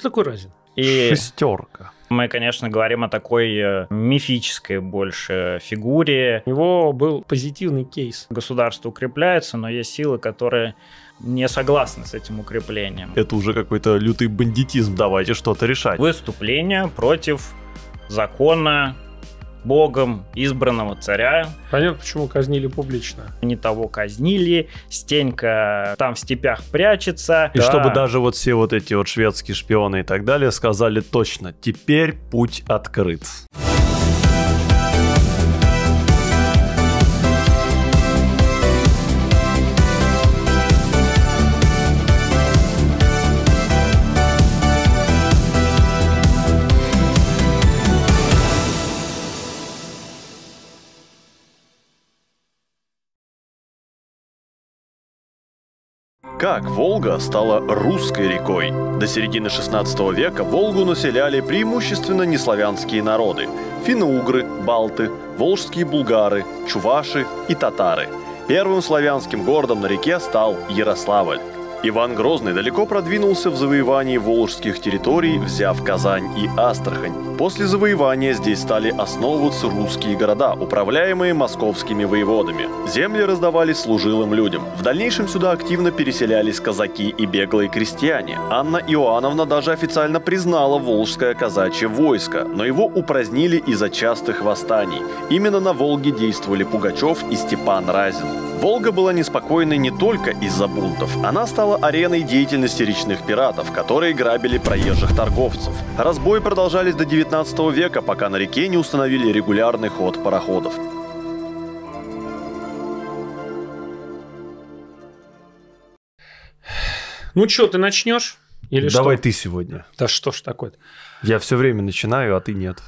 Кто такой Разин? И... Шестерка. Мы, конечно, говорим о такой э, мифической больше фигуре. У него был позитивный кейс. Государство укрепляется, но есть силы, которые не согласны с этим укреплением. Это уже какой-то лютый бандитизм, давайте что-то решать. Выступление против закона богом избранного царя. Понятно, почему казнили публично. Не того казнили, Стенька там в степях прячется. И да. чтобы даже вот все вот эти вот шведские шпионы и так далее сказали точно, теперь путь открыт. Открыт. Как Волга стала русской рекой? До середины 16 века Волгу населяли преимущественно неславянские народы – финно-угры, балты, волжские булгары, чуваши и татары. Первым славянским городом на реке стал Ярославль. Иван Грозный далеко продвинулся в завоевании волжских территорий, взяв Казань и Астрахань. После завоевания здесь стали основываться русские города, управляемые московскими воеводами. Земли раздавались служилым людям. В дальнейшем сюда активно переселялись казаки и беглые крестьяне. Анна Иоанновна даже официально признала волжское казачье войско, но его упразднили из-за частых восстаний. Именно на Волге действовали Пугачев и Степан Разин. Волга была неспокойной не только из-за бунтов, она стала стала ареной деятельности речных пиратов, которые грабили проезжих торговцев. Разбои продолжались до 19 века, пока на реке не установили регулярный ход пароходов. Ну что, ты начнешь? Или Давай что? ты сегодня. Да что ж такое-то? Я все время начинаю, а ты нет.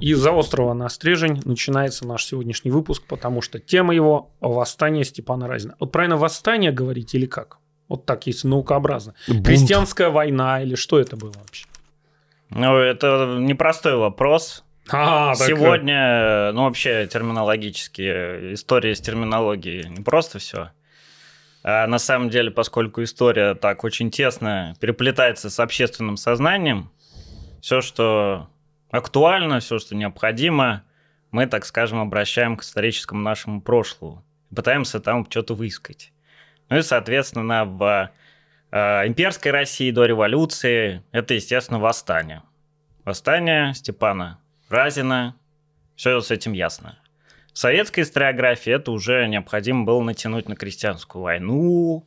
Из-за острова на Стрижень начинается наш сегодняшний выпуск, потому что тема его – восстание Степана Разина. Вот правильно восстание говорить или как? Вот так, если наукообразно. Бунт. Крестьянская война или что это было вообще? Ну, это непростой вопрос. А, Сегодня, так... ну, вообще терминологически, история с терминологией не просто все. А на самом деле, поскольку история так очень тесно переплетается с общественным сознанием, все, что актуально, все, что необходимо, мы, так скажем, обращаем к историческому нашему прошлому. Пытаемся там что-то выискать. Ну и, соответственно, в э, имперской России до революции это, естественно, восстание. Восстание Степана Разина, все с этим ясно. В советской историографии это уже необходимо было натянуть на крестьянскую войну,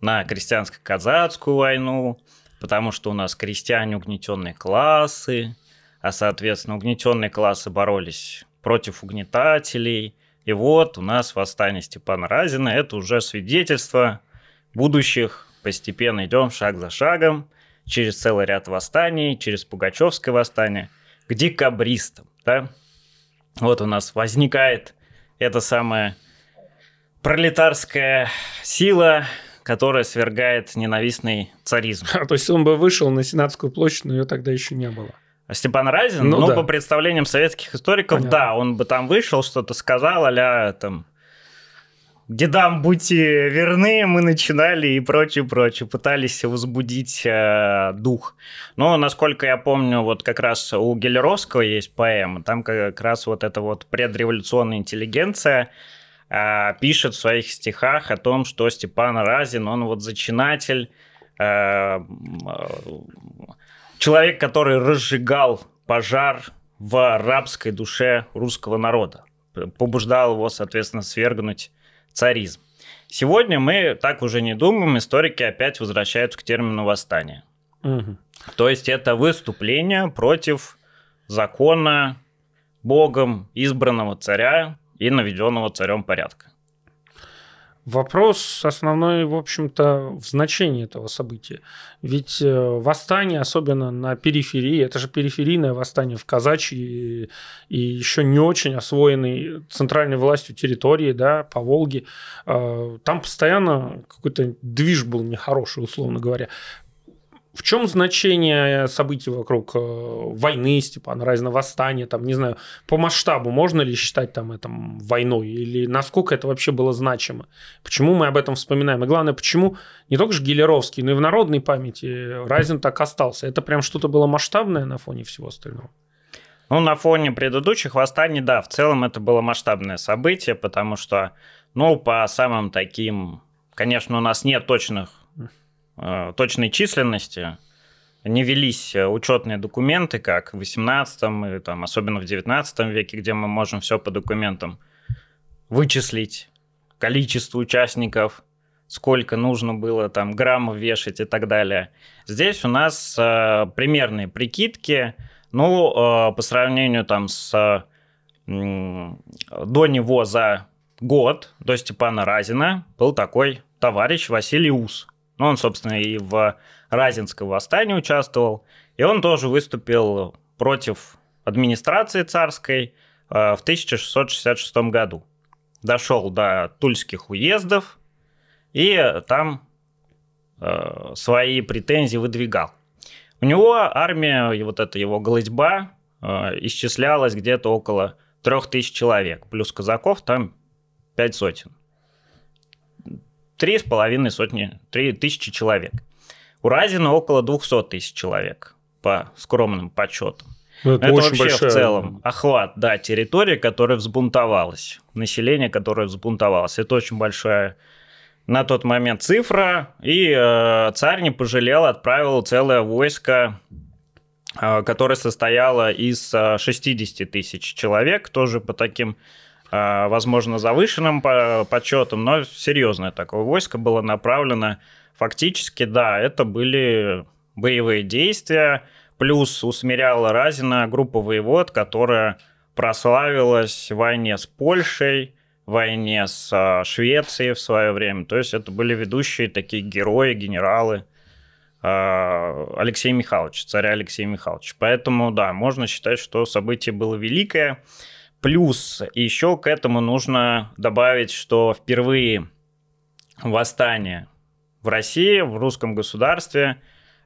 на крестьянско-казацкую войну, потому что у нас крестьяне угнетенные классы, а, соответственно, угнетенные классы боролись против угнетателей, и вот у нас восстание Степана Разина, это уже свидетельство будущих. Постепенно идем шаг за шагом через целый ряд восстаний, через Пугачевское восстание к декабристам. Да? Вот у нас возникает эта самая пролетарская сила, которая свергает ненавистный царизм. А, то есть он бы вышел на Сенатскую площадь, но ее тогда еще не было. А Степан Разин, ну, но ну, да. по представлениям советских историков, Понятно. да, он бы там вышел, что-то сказал, а там дедам будьте верны, мы начинали и прочее, прочее, пытались возбудить э, дух. Но, насколько я помню, вот как раз у Гелеровского есть поэма, там как раз вот эта вот предреволюционная интеллигенция э, пишет в своих стихах о том, что Степан Разин, он вот зачинатель, э, э, Человек, который разжигал пожар в арабской душе русского народа, побуждал его, соответственно, свергнуть царизм. Сегодня мы так уже не думаем, историки опять возвращаются к термину восстания. Угу. То есть это выступление против закона Богом избранного царя и наведенного царем порядка. Вопрос основной, в общем-то, в значении этого события. Ведь э, восстание, особенно на периферии, это же периферийное восстание в Казачьи и еще не очень освоенной центральной властью территории, да, по Волге. Э, там постоянно какой-то движ был нехороший, условно говоря. В чем значение событий вокруг э, войны, Степана Разина, восстания, там, не знаю, по масштабу можно ли считать там это войной, или насколько это вообще было значимо? Почему мы об этом вспоминаем? И главное, почему не только же Гелеровский, но и в народной памяти Разин так остался? Это прям что-то было масштабное на фоне всего остального? Ну, на фоне предыдущих восстаний, да, в целом это было масштабное событие, потому что, ну, по самым таким, конечно, у нас нет точных Э, точной численности, не велись э, учетные документы, как в 18 и там, особенно в 19 веке, где мы можем все по документам вычислить, количество участников, сколько нужно было там граммов вешать и так далее. Здесь у нас э, примерные прикидки, ну, э, по сравнению там с э, до него за год, до Степана Разина, был такой товарищ Василий Ус, ну, он, собственно, и в Разинском восстании участвовал. И он тоже выступил против администрации царской э, в 1666 году. Дошел до тульских уездов и там э, свои претензии выдвигал. У него армия, вот эта его голытьба, э, исчислялась где-то около 3000 человек. Плюс казаков там 5 сотен три с половиной сотни, три тысячи человек. У Разина около 200 тысяч человек, по скромным подсчетам. Ну, Но это, это очень вообще большая... в целом охват, да, территории, которая взбунтовалась, население, которое взбунтовалось. Это очень большая на тот момент цифра, и э, царь не пожалел, отправил целое войско, э, которое состояло из э, 60 тысяч человек, тоже по таким а, возможно, завышенным подсчетом, но серьезное такое войско было направлено. Фактически, да, это были боевые действия, плюс усмиряла Разина группа воевод, которая прославилась в войне с Польшей, в войне с а, Швецией в свое время. То есть это были ведущие такие герои, генералы а, Алексей Михайлович, царя Алексей Михайлович, Поэтому, да, можно считать, что событие было великое. Плюс еще к этому нужно добавить, что впервые восстание в России, в русском государстве,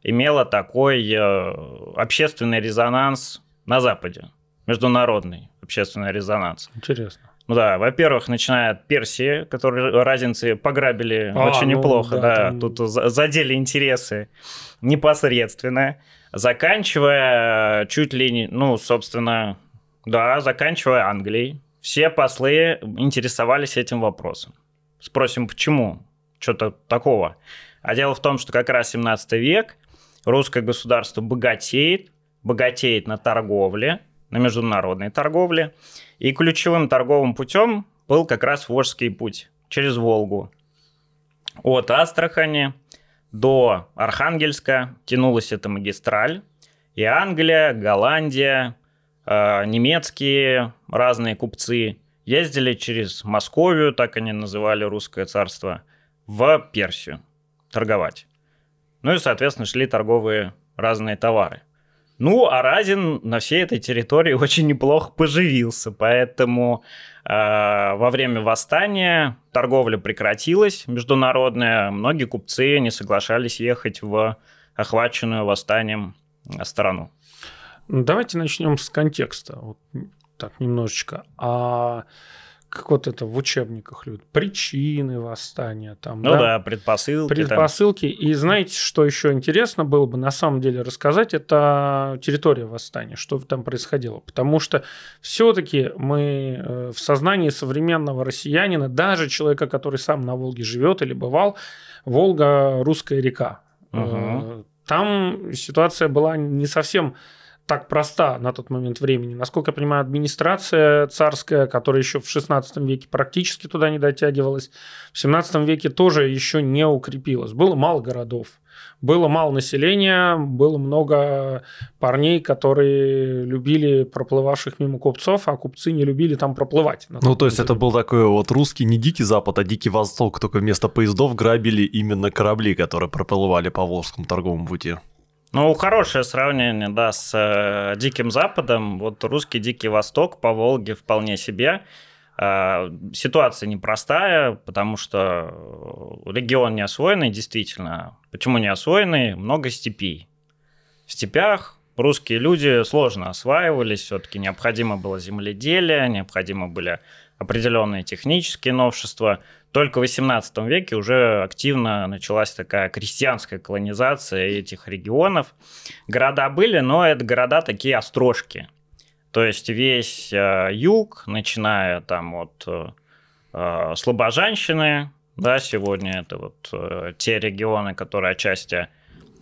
имело такой э, общественный резонанс на Западе, международный общественный резонанс. Интересно. Ну да, во-первых, начиная от Персии, которые разницы пограбили а, очень ну, неплохо, да, да там... тут задели интересы непосредственно, заканчивая э, чуть ли не, ну, собственно, да, заканчивая Англией, все послы интересовались этим вопросом. Спросим, почему? Что-то такого. А дело в том, что как раз 17 век русское государство богатеет, богатеет на торговле, на международной торговле. И ключевым торговым путем был как раз Волжский путь через Волгу. От Астрахани до Архангельска тянулась эта магистраль. И Англия, Голландия, Э, немецкие разные купцы ездили через Московию, так они называли русское царство, в Персию торговать. Ну и, соответственно, шли торговые разные товары. Ну, а Разин на всей этой территории очень неплохо поживился, поэтому э, во время восстания торговля прекратилась международная, многие купцы не соглашались ехать в охваченную восстанием э, страну. Ну, давайте начнем с контекста. Вот так немножечко. А как вот это в учебниках любят, причины восстания там. Ну да, да предпосылки. Предпосылки. Там. И знаете, что еще интересно было бы на самом деле рассказать, это территория восстания, что там происходило. Потому что все-таки мы э, в сознании современного россиянина, даже человека, который сам на Волге живет или бывал, Волга русская река. Угу. Там ситуация была не совсем так проста на тот момент времени. Насколько я понимаю, администрация царская, которая еще в 16 веке практически туда не дотягивалась, в 17 веке тоже еще не укрепилась. Было мало городов, было мало населения, было много парней, которые любили проплывавших мимо купцов, а купцы не любили там проплывать. Ну, то есть деле. это был такой вот русский, не дикий запад, а дикий восток, только вместо поездов грабили именно корабли, которые проплывали по Волжскому торговому пути. Ну, хорошее сравнение, да, с э, Диким Западом. Вот русский Дикий Восток по Волге вполне себе. Э, ситуация непростая, потому что э, регион не освоенный, действительно. Почему не освоенный? Много степей. В степях русские люди сложно осваивались, все-таки необходимо было земледелие, необходимо были определенные технические новшества. Только в XVIII веке уже активно началась такая крестьянская колонизация этих регионов. Города были, но это города такие острожки. То есть весь э, юг, начиная там от э, э Слобожанщины, да, сегодня это вот э, те регионы, которые отчасти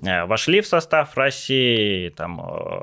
э, вошли в состав России, там э,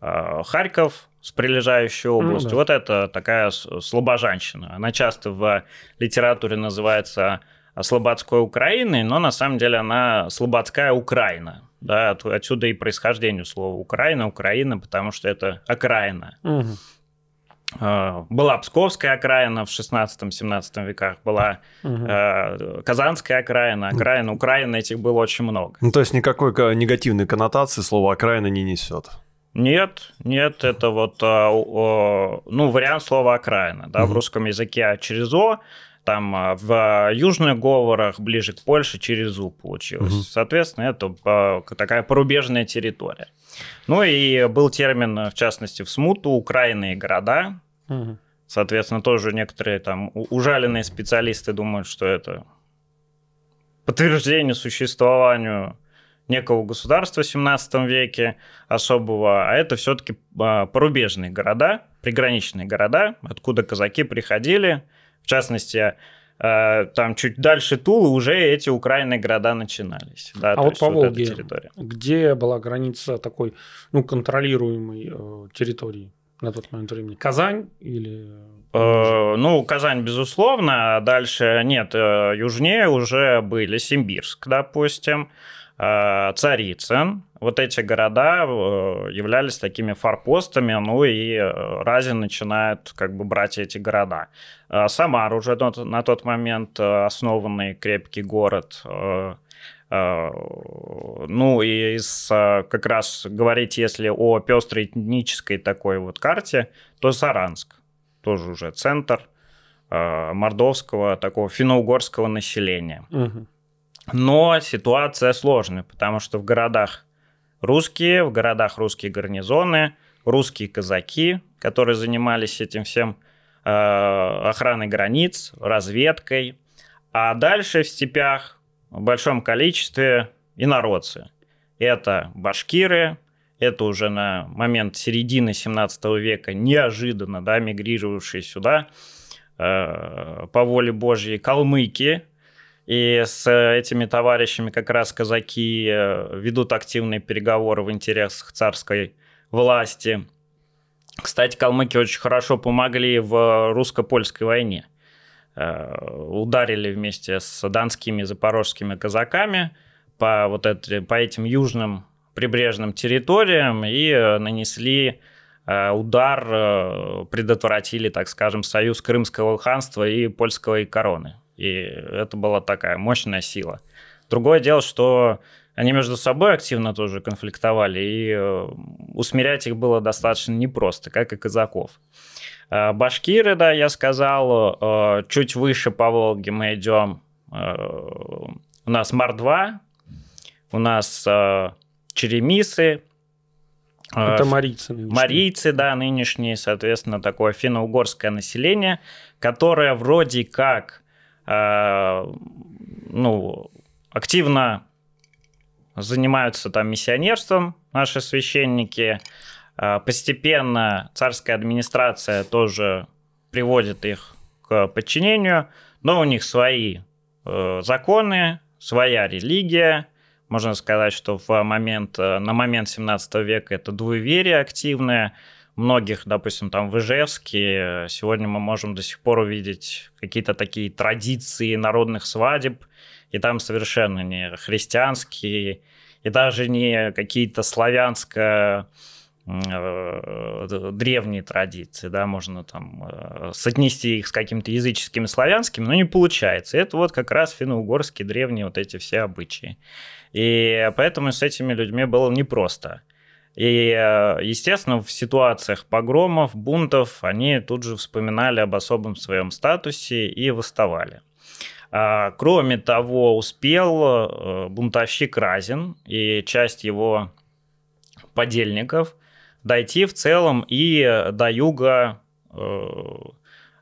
э, Харьков, с прилежащей ну областью. Ну, да. Вот это такая слабожанщина. Она часто в литературе называется слободской Украиной, но на самом деле она слободская Украина. Да, отсюда и происхождение слова Украина, Украина, потому что это окраина. Угу. Была Псковская окраина в 16-17 веках, была угу. Казанская окраина, окраина Украина. этих было очень много. Ну, то есть никакой негативной коннотации слово окраина не несет. Нет, нет, это вот, а, ну, вариант слова окраина, да, mm-hmm. в русском языке а через «о», там а, в южных говорах, ближе к Польше, через У получилось. Угу. Соответственно, это такая порубежная территория. Ну и был термин, в частности, в смуту «украины и города». Угу. Соответственно, тоже некоторые там ужаленные специалисты думают, что это подтверждение существованию некого государства в 17 веке особого, а это все-таки а, порубежные города, приграничные города, откуда казаки приходили. В частности, а, там чуть дальше Тулы уже эти украинские города начинались. Да, а вот по вот Волге, где была граница такой ну, контролируемой э, территории? на тот момент времени? Казань или... Э, ну, Казань, безусловно, а дальше нет, э, южнее уже были Симбирск, допустим, Э, Царицын. Вот эти города э, являлись такими форпостами, ну и э, Разин начинает как бы брать эти города. Самар уже на тот момент основанный крепкий город, ну и из, как раз говорить, если о пестрой этнической такой вот карте, то Саранск тоже уже центр мордовского такого финно-угорского населения. Угу. Но ситуация сложная, потому что в городах русские, в городах русские гарнизоны, русские казаки, которые занимались этим всем э, охраной границ, разведкой. А дальше в степях в большом количестве инородцы. Это башкиры, это уже на момент середины 17 века неожиданно да, мигрировавшие сюда э, по воле Божьей калмыки – и с этими товарищами как раз казаки э, ведут активные переговоры в интересах царской власти. Кстати, калмыки очень хорошо помогли в русско-польской войне. Э, ударили вместе с донскими и запорожскими казаками по, вот это, по этим южным прибрежным территориям и э, нанесли удар, предотвратили, так скажем, союз Крымского ханства и польской короны. И это была такая мощная сила. Другое дело, что они между собой активно тоже конфликтовали, и э, усмирять их было достаточно непросто, как и казаков. Э, башкиры, да, я сказал, э, чуть выше по Волге мы идем. У нас мар у нас Черемисы. Это марийцы. Нынешние. Марийцы, да, нынешние, соответственно, такое финно-угорское население, которое вроде как Э, ну, активно занимаются там миссионерством наши священники. Э, постепенно царская администрация тоже приводит их к подчинению, но у них свои э, законы, своя религия. Можно сказать, что в момент, на момент 17 века это двуверие активное – многих, допустим, там в Ижевске, э, сегодня мы можем до сих пор увидеть какие-то такие традиции народных свадеб, и там совершенно не христианские, и даже не какие-то славянско э, э, древние традиции, да, можно там соотнести их с каким-то языческим и славянским, но не получается. Это вот как раз финно-угорские древние вот эти все обычаи. И поэтому с этими людьми было непросто. просто и, э, естественно, в ситуациях погромов, бунтов они тут же вспоминали об особом своем статусе и восставали. А, кроме того, успел э, бунтовщик Разин и часть его подельников дойти в целом и до юга э,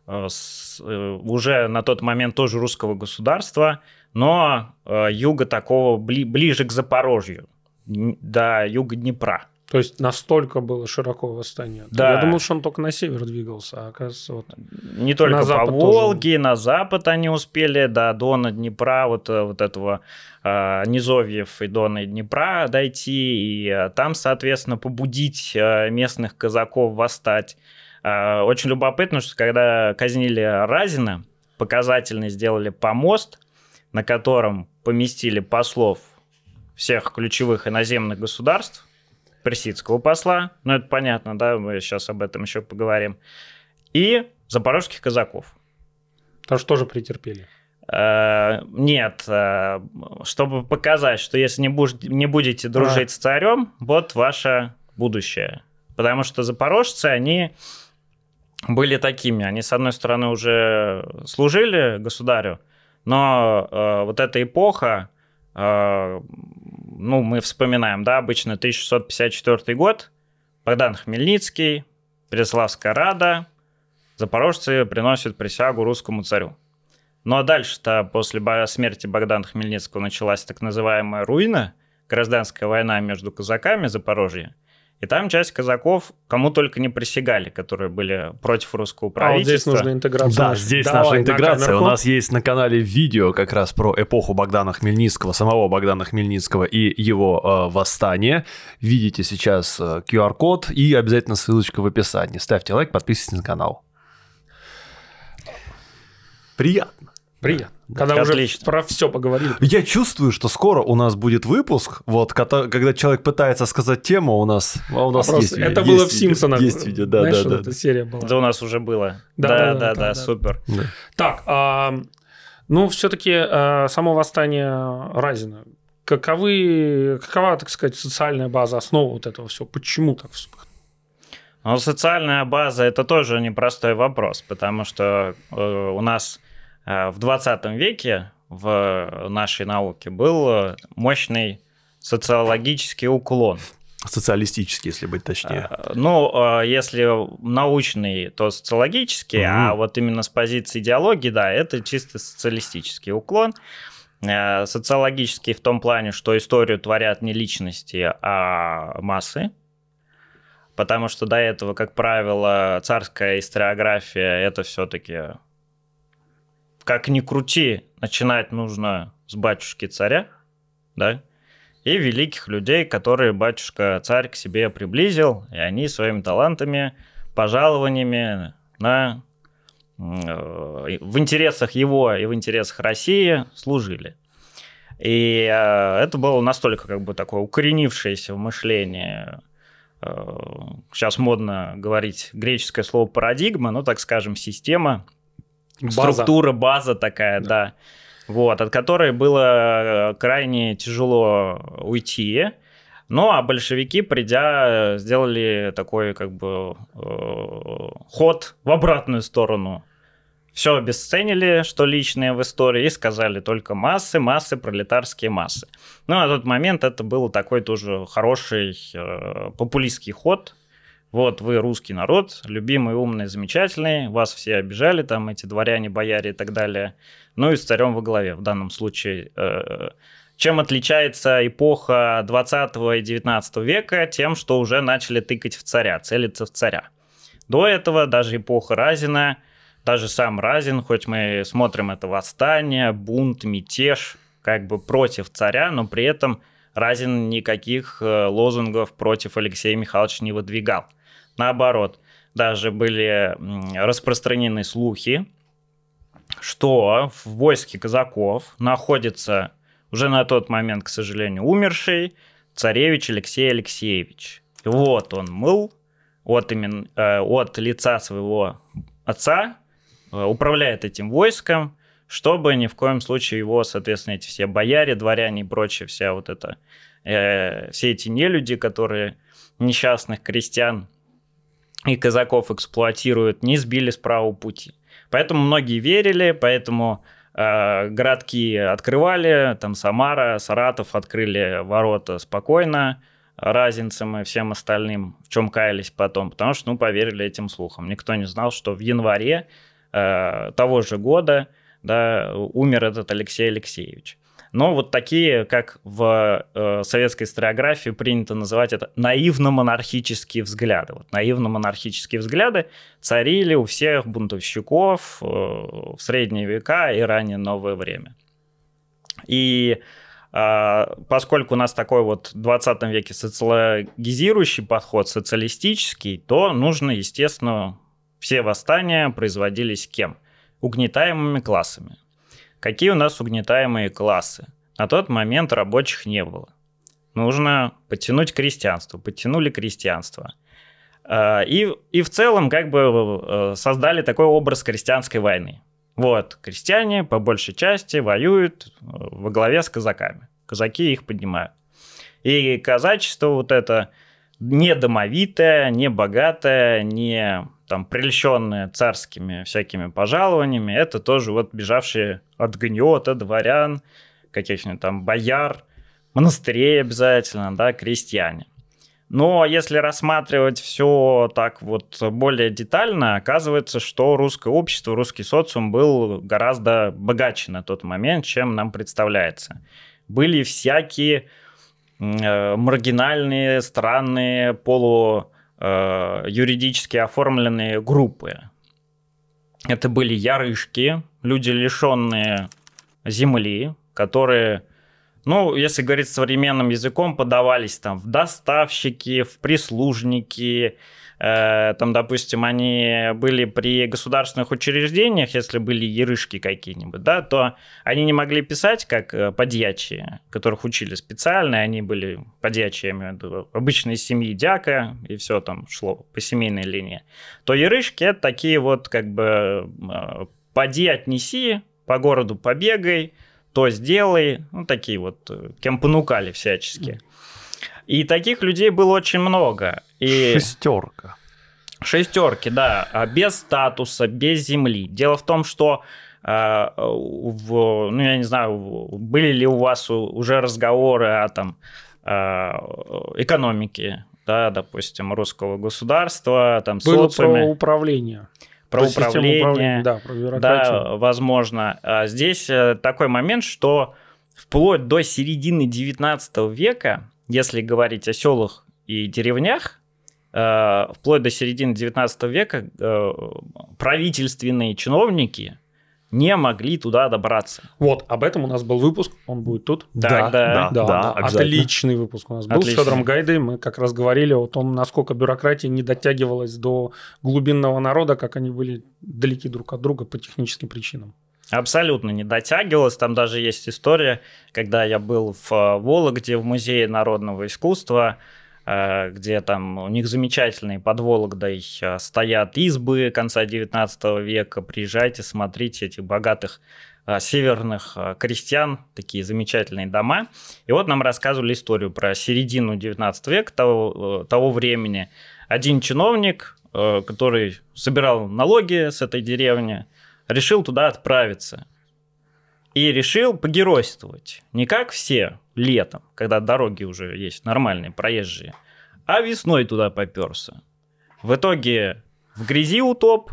уже на тот момент тоже русского государства, но юга такого ближе к Запорожью, до юга Днепра. То есть настолько было широко восстание. Да. Я думал, что он только на север двигался, а оказывается вот не только на по Волге, тоже. на запад они успели, да, Дона, Днепра, вот э, вот этого э, Низовьев и Дона Днепра дойти и э, там, соответственно, побудить э, местных казаков восстать. Э, очень любопытно, что когда казнили Разина, показательно сделали помост, на котором поместили послов всех ключевых иноземных государств персидского посла, ну это понятно, да, мы сейчас об этом еще поговорим, и запорожских казаков. Потому что тоже претерпели. Э, нет, э, чтобы показать, что если не, буж, не будете дружить а. с царем, вот ваше будущее. Потому что запорожцы, они были такими. Они, с одной стороны, уже служили государю, но э, вот эта эпоха э, ну, мы вспоминаем, да, обычно 1654 год, Богдан Хмельницкий, Преславская Рада, запорожцы приносят присягу русскому царю. Ну а дальше-то после смерти Богдана Хмельницкого началась так называемая руина, гражданская война между казаками Запорожья – и там часть казаков, кому только не присягали, которые были против русского правительства. А вот здесь нужна интеграция. Да, здесь Давай, наша интеграция. На У нас есть на канале видео как раз про эпоху Богдана Хмельницкого, самого Богдана Хмельницкого и его э, восстание. Видите сейчас э, QR-код и обязательно ссылочка в описании. Ставьте лайк, подписывайтесь на канал. Приятно. Приятно. Когда Отлично. уже Отлично. про все поговорили. Я чувствую, что скоро у нас будет выпуск, вот, когда человек пытается сказать тему, у нас, а у нас Вопрос. есть Это есть, было в «Симпсонах». Есть видео, да, Знаешь, да, да. Эта серия была. Это у нас уже было. Да, да, да, да, да, да, да. супер. Да. Так, а, ну, все-таки а, само восстание Разина. Каковы, какова, так сказать, социальная база, основа вот этого всего? Почему так вспыхнуло? Ну, социальная база – это тоже непростой вопрос, потому что э, у нас Э, в 20 веке в нашей науке был э, мощный социологический уклон. Социалистический, если быть точнее. Э, ну, если научный, то социологический, угу. а вот именно с позиции идеологии, да, это чисто социалистический уклон. Социологический в том плане, что историю творят не личности, а массы. Потому что до этого, как правило, царская историография это все-таки как ни крути, начинать нужно с батюшки царя, да, и великих людей, которые батюшка царь к себе приблизил, и они своими талантами, пожалованиями на э, в интересах его и в интересах России служили. И э, это было настолько как бы такое укоренившееся в мышлении, э, сейчас модно говорить греческое слово парадигма, но, так скажем, система, база. структура, база такая, да. да. Вот, от которой было э, крайне тяжело уйти. Ну, а большевики, придя, сделали такой как бы э, ход в обратную сторону. Все обесценили, что личное в истории, и сказали только массы, массы, пролетарские массы. Ну, на тот момент это был такой тоже хороший э, популистский ход, вот вы русский народ, любимый, умный, замечательный, вас все обижали, там эти дворяне, бояре и так далее, ну и с царем во главе в данном случае. Э, чем отличается эпоха 20 и 19 века? Тем, что уже начали тыкать в царя, целиться в царя. До этого даже эпоха Разина, даже сам Разин, хоть мы смотрим это восстание, бунт, мятеж, как бы против царя, но при этом Разин никаких э, лозунгов против Алексея Михайловича не выдвигал. Наоборот, даже были распространены слухи, что в войске казаков находится уже на тот момент, к сожалению, умерший царевич Алексей Алексеевич. Вот он мыл от, имен, э, от лица своего отца, э, управляет этим войском, чтобы ни в коем случае его, соответственно, эти все бояре, дворяне и прочее, вся вот эта э, все эти нелюди, которые несчастных крестьян и казаков эксплуатируют, не сбили с правого пути. Поэтому многие верили, поэтому э, городки открывали, там Самара, Саратов открыли ворота спокойно, разинцам и всем остальным, в чем каялись потом, потому что, ну, поверили этим слухам. Никто не знал, что в январе э, того же года да, умер этот Алексей Алексеевич. Но вот такие, как в э, советской историографии принято называть это, наивно-монархические взгляды. Вот наивно-монархические взгляды царили у всех бунтовщиков э, в средние века и ранее новое время. И а, поскольку у нас такой вот в 20 веке социологизирующий подход, социалистический, то нужно, естественно, все восстания производились кем? Угнетаемыми классами. Какие у нас угнетаемые классы? На тот момент рабочих не было. Нужно подтянуть крестьянство. Подтянули крестьянство. А, и, и в целом как бы э, создали такой образ крестьянской войны. Вот, крестьяне по большей части воюют э, во главе с казаками. Казаки их поднимают. И казачество вот это не домовитое, не богатое, не там прельщенные царскими всякими пожалованиями, это тоже вот бежавшие от гнета, дворян, каких-нибудь там бояр, монастырей обязательно, да, крестьяне. Но если рассматривать все так вот более детально, оказывается, что русское общество, русский социум был гораздо богаче на тот момент, чем нам представляется. Были всякие э, маргинальные, странные, полу Э, юридически оформленные группы. Это были ярышки, люди, лишенные земли, которые ну, если говорить современным языком, подавались там в доставщики, в прислужники, э, там, допустим, они были при государственных учреждениях, если были ерышки какие-нибудь, да, то они не могли писать как э, подьячие, которых учили специально, они были подьячьями обычной семьи дяка, и все там шло по семейной линии, то ерышки — это такие вот как бы э, «поди, отнеси», «по городу побегай», то сделай, ну такие вот, э, кем всячески. И таких людей было очень много. И... Шестерка. Шестерки, да, а без статуса, без земли. Дело в том, что э, в, ну, я не знаю, были ли у вас уже разговоры о там, э, экономике, да, допустим, русского государства, там, Было социуме. про управление про, про управление. управления, да, про Да, возможно. А здесь э, такой момент, что вплоть до середины 19 века, если говорить о селах и деревнях, э, вплоть до середины 19 века э, правительственные чиновники – не могли туда добраться. Вот, об этом у нас был выпуск, он будет тут. Да, да, да. да, да, да. Отличный выпуск у нас был Отлично. с Федором Гайдой. Мы как раз говорили о том, насколько бюрократия не дотягивалась до глубинного народа, как они были далеки друг от друга по техническим причинам. Абсолютно не дотягивалось. Там даже есть история, когда я был в э, Вологде, в Музее народного искусства, Э, где там у них замечательные под Вологдой э, стоят избы конца 19 века. Приезжайте, смотрите этих богатых э, северных крестьян, такие замечательные дома. И вот нам рассказывали историю про середину 19 века того, того времени. Один чиновник, который собирал налоги с этой деревни, решил туда отправиться и решил погеройствовать. Не как все летом, когда дороги уже есть нормальные, проезжие, а весной туда поперся. В итоге в грязи утоп,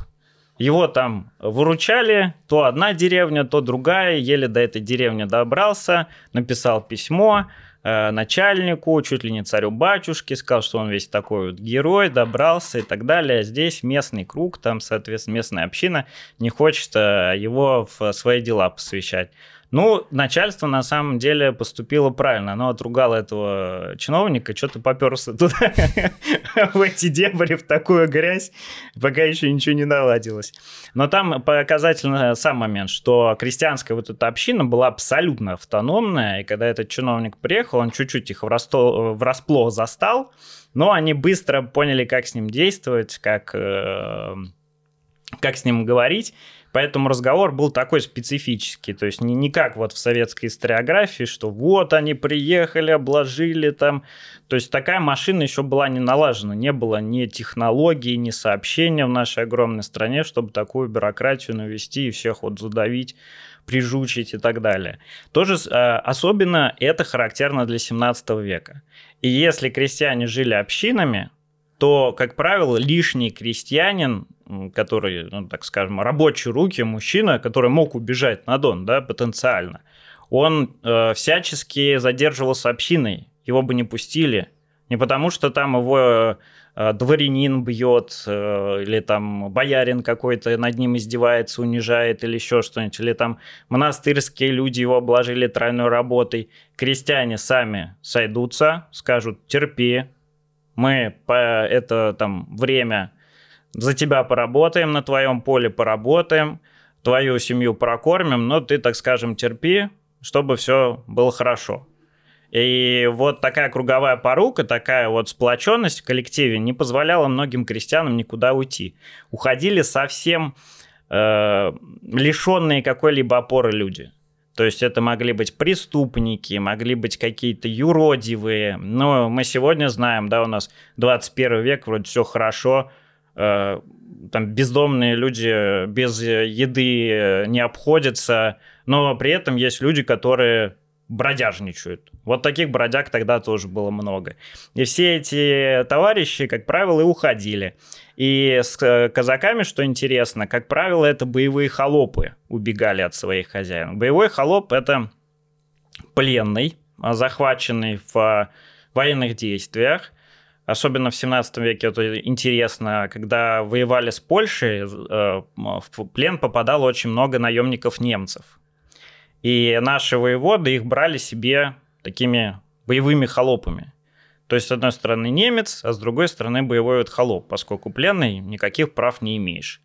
его там выручали, то одна деревня, то другая, еле до этой деревни добрался, написал письмо, Э, начальнику, чуть ли не царю-батюшке, сказал, что он весь такой вот герой, добрался и так далее. Здесь местный круг, там, соответственно, местная община не хочет э, его в свои дела посвящать. Ну, начальство на самом деле поступило правильно. Оно отругало этого чиновника, что-то поперся туда, в эти дебри, в такую грязь, пока еще ничего не наладилось. Но там показательно сам момент, что крестьянская вот эта община была абсолютно автономная, и когда этот чиновник приехал, он чуть-чуть их врасплох застал, но они быстро поняли, как с ним действовать, как, э, как с ним говорить, Поэтому разговор был такой специфический. То есть не, не как вот в советской историографии, что вот они приехали, обложили там. То есть такая машина еще была не налажена. Не было ни технологий, ни сообщения в нашей огромной стране, чтобы такую бюрократию навести и всех вот задавить прижучить и так далее. Тоже э, особенно это характерно для 17 века. И если крестьяне жили общинами, то, как правило, лишний крестьянин, который, ну, так скажем, рабочие руки, мужчина, который мог убежать на Дон, да, потенциально, он э, всячески задерживался общиной, его бы не пустили, не потому что там его э, дворянин бьет, э, или там боярин какой-то над ним издевается, унижает, или еще что-нибудь, или там монастырские люди его обложили тройной работой, крестьяне сами сойдутся, скажут «терпи», мы по это там время за тебя поработаем, на твоем поле поработаем, твою семью прокормим, но ты, так скажем, терпи, чтобы все было хорошо. И вот такая круговая порука, такая вот сплоченность в коллективе не позволяла многим крестьянам никуда уйти. Уходили совсем э, лишенные какой-либо опоры люди. То есть это могли быть преступники, могли быть какие-то юродивые. Но мы сегодня знаем, да, у нас 21 век, вроде все хорошо, э, там бездомные люди без еды э, не обходятся, но при этом есть люди, которые бродяжничают. Вот таких бродяг тогда тоже было много. И все эти товарищи, как правило, и уходили. И с э, казаками, что интересно, как правило, это боевые холопы убегали от своих хозяев. Боевой холоп — это пленный, а, захваченный в а, военных действиях. Особенно в 17 веке это интересно, когда воевали с Польшей, э, в плен попадало очень много наемников немцев. И наши воеводы их брали себе такими боевыми холопами. То есть, с одной стороны, немец, а с другой стороны, боевой вот холоп, поскольку пленный никаких прав не имеешь.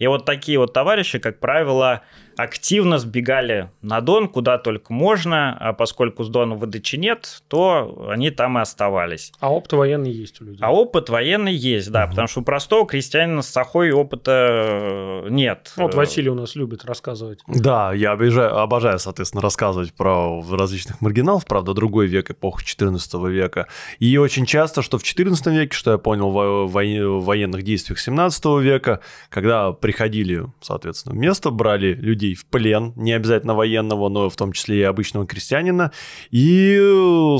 И вот такие вот товарищи, как правило, активно сбегали на Дон, куда только можно, а поскольку с Дона выдачи нет, то они там и оставались. А опыт военный есть у людей? А опыт военный есть, да, угу. потому что у простого крестьянина с сахой опыта э, нет. Вот Василий у нас любит рассказывать. Да, я обижаю, обожаю, соответственно, рассказывать про различных маргиналов, правда, другой век, эпоху 14 века. И очень часто, что в 14 веке, что я понял в военных действиях 17 века, когда приходили, соответственно, в место, брали людей в плен, не обязательно военного, но в том числе и обычного крестьянина. И,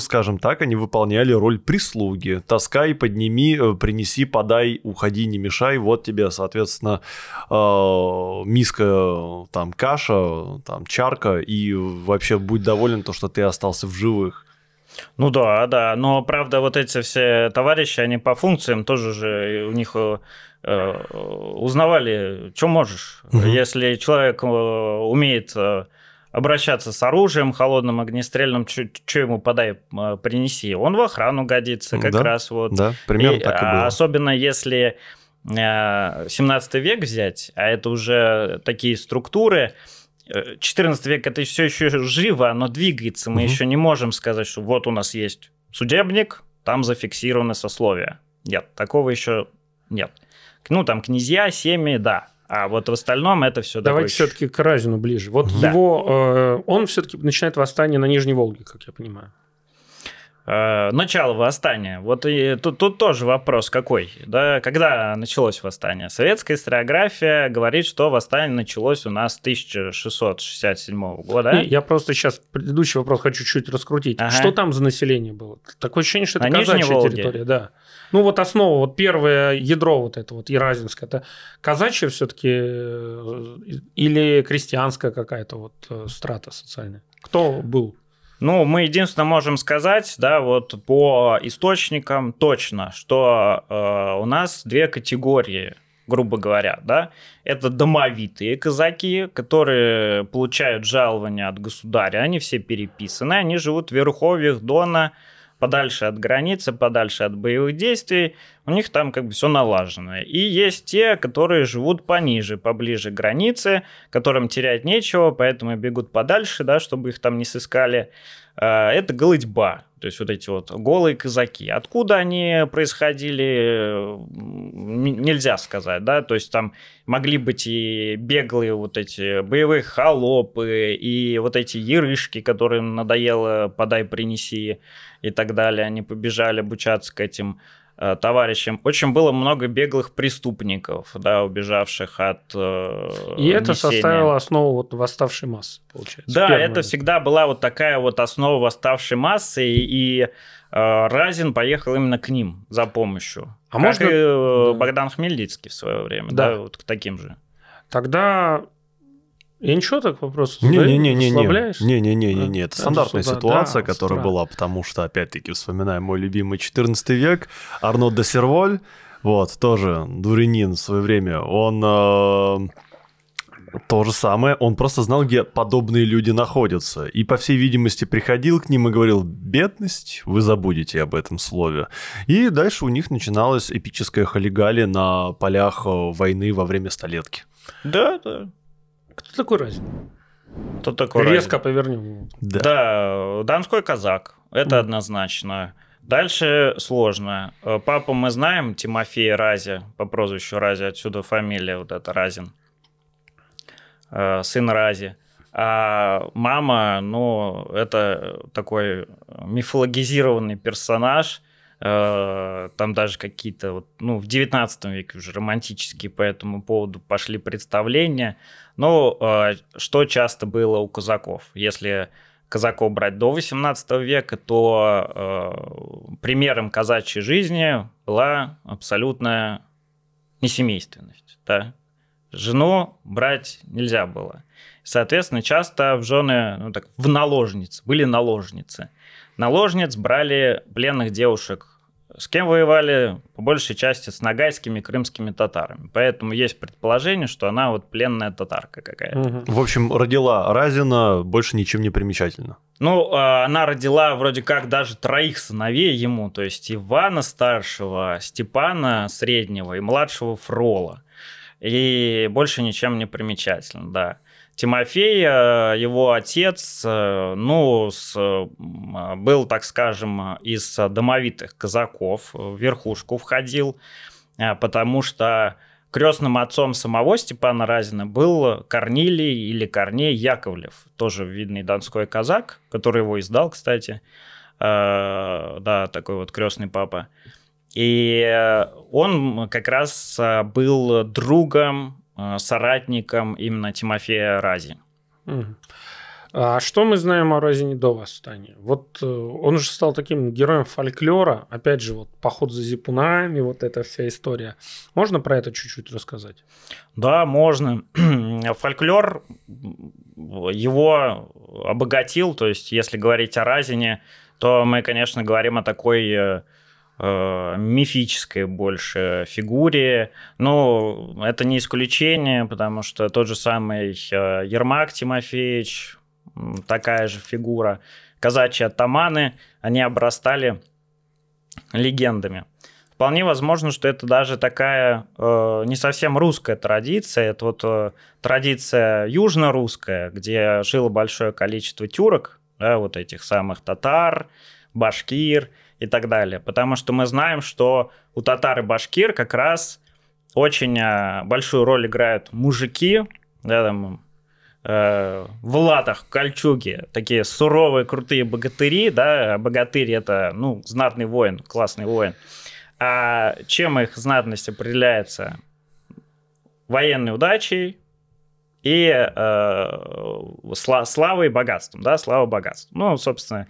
скажем так, они выполняли роль прислуги. Таскай, подними, э, принеси, подай, уходи, не мешай. Вот тебе, соответственно, э, миска, там, каша, там, чарка. И вообще будь доволен то, что ты остался в живых. Ну да, да, но правда вот эти все товарищи, они по функциям тоже же, у них э, Э, узнавали, что можешь. Угу. Если человек э, умеет э, обращаться с оружием холодным, огнестрельным, что ему подай, принеси. Он в охрану годится как да, раз. Вот. Да, примерно и, так и а, было. Особенно если 17 век взять, а это уже такие структуры, 14 век это все еще живо, оно двигается, мы угу. еще не можем сказать, что вот у нас есть судебник, там зафиксированы сословия. Нет, такого еще нет. Ну, там князья, семьи, да. А вот в остальном это все Давайте такое... все-таки к Разину ближе. Вот да. его... Э, он все-таки начинает восстание на Нижней Волге, как я понимаю. Э, начало восстания. Вот и тут, тут тоже вопрос какой. Да, когда началось восстание? Советская историография говорит, что восстание началось у нас 1667 года. А? Не, я просто сейчас предыдущий вопрос хочу чуть чуть раскрутить. Ага. Что там за население было? Такое ощущение, что это а казачья территория. Да. Ну, вот основа, вот первое ядро вот это вот Иразинское, это казачье все-таки э, или крестьянская какая-то вот э, страта социальная? Кто был? Ну, мы единственное можем сказать, да, вот по источникам точно, что э, у нас две категории грубо говоря, да, это домовитые казаки, которые получают жалования от государя, они все переписаны, они живут в верховьях Дона, подальше от границы, подальше от боевых действий, у них там как бы все налажено. И есть те, которые живут пониже, поближе к границе, которым терять нечего, поэтому бегут подальше, да, чтобы их там не сыскали. А, это голытьба то есть вот эти вот голые казаки. Откуда они происходили, нельзя сказать, да, то есть там могли быть и беглые вот эти боевые холопы, и вот эти ерышки, которым надоело подай, принеси и так далее, они побежали обучаться к этим Э, товарищем Очень было много беглых преступников, да, убежавших от... Э, и несения. это составило основу вот восставшей массы, получается. Да, Первая. это всегда была вот такая вот основа восставшей массы, и, и э, Разин поехал именно к ним за помощью. А как можно... и э, да. Богдан Хмельницкий в свое время, да. да, вот к таким же. Тогда и ничего так вопрос не-не-не-не-не. Не-не-не-не-не. Это стандартная ситуация, которая была, потому что, опять-таки, вспоминаем мой любимый 14 век, Арно де Серволь, вот, тоже дурянин в свое время, он... Э, то же самое, он просто знал, где подобные люди находятся. И, по всей видимости, приходил к ним и говорил, бедность, вы забудете об этом слове. И дальше у них начиналась эпическая халигалия на полях э, войны во время столетки. Да, да. Кто такой Разин? Кто такой Резко Разин? повернем. Да. да, донской казак, это mm. однозначно. Дальше сложно. Э, папу мы знаем, Тимофей Рази, по прозвищу Рази, отсюда фамилия вот эта Разин. Э, сын Рази. А мама, ну, это такой мифологизированный персонаж – Э, там даже какие-то, вот, ну, в 19 веке уже романтические по этому поводу пошли представления. Но э, что часто было у казаков? Если казаков брать до 18 века, то э, примером казачьей жизни была абсолютная несемейственность. Да? Жену брать нельзя было. Соответственно, часто в жены, ну так, в наложницы, были наложницы. Наложниц брали пленных девушек с кем воевали? По большей части с нагайскими крымскими татарами. Поэтому есть предположение, что она вот пленная татарка какая-то. Угу. В общем, родила Разина, больше ничем не примечательно. Ну, а, она родила вроде как даже троих сыновей ему, то есть Ивана старшего, Степана среднего и младшего Фрола. И больше ничем не примечательно, да. Тимофей, э, его отец, э, ну, с, э, а, был, так скажем, из домовитых казаков, в верхушку входил, потому что крестным отцом самого Степана Разина был Корнилий или Корней Яковлев, тоже видный донской казак, который его издал, кстати. Да, такой вот крестный папа. И он как раз был другом Э, соратником именно Тимофея Рази. А что мы знаем о Разине до восстания? Вот э, он уже стал таким героем фольклора, опять же, вот поход за зипунами, вот эта вся история. Можно про это чуть-чуть рассказать? Да, можно. Фольклор э, его обогатил, то есть если говорить о Разине, то мы, конечно, говорим о такой э, мифической больше фигуре. Но это не исключение, потому что тот же самый э, Ермак Тимофеевич, такая же фигура. Казачьи атаманы, они обрастали легендами. Вполне возможно, что это даже такая э, не совсем русская традиция. Это вот э, традиция южно-русская, где жило большое количество тюрок, да, вот этих самых татар, башкир – и так далее. Потому что мы знаем, что у татар и башкир как раз очень э, большую роль играют мужики, да, там, э, в латах, кольчуги, такие суровые, крутые богатыри, да, а богатырь это, ну, знатный воин, классный воин. А чем их знатность определяется? Военной удачей и э, славой и богатством, да, слава богатством. Ну, собственно,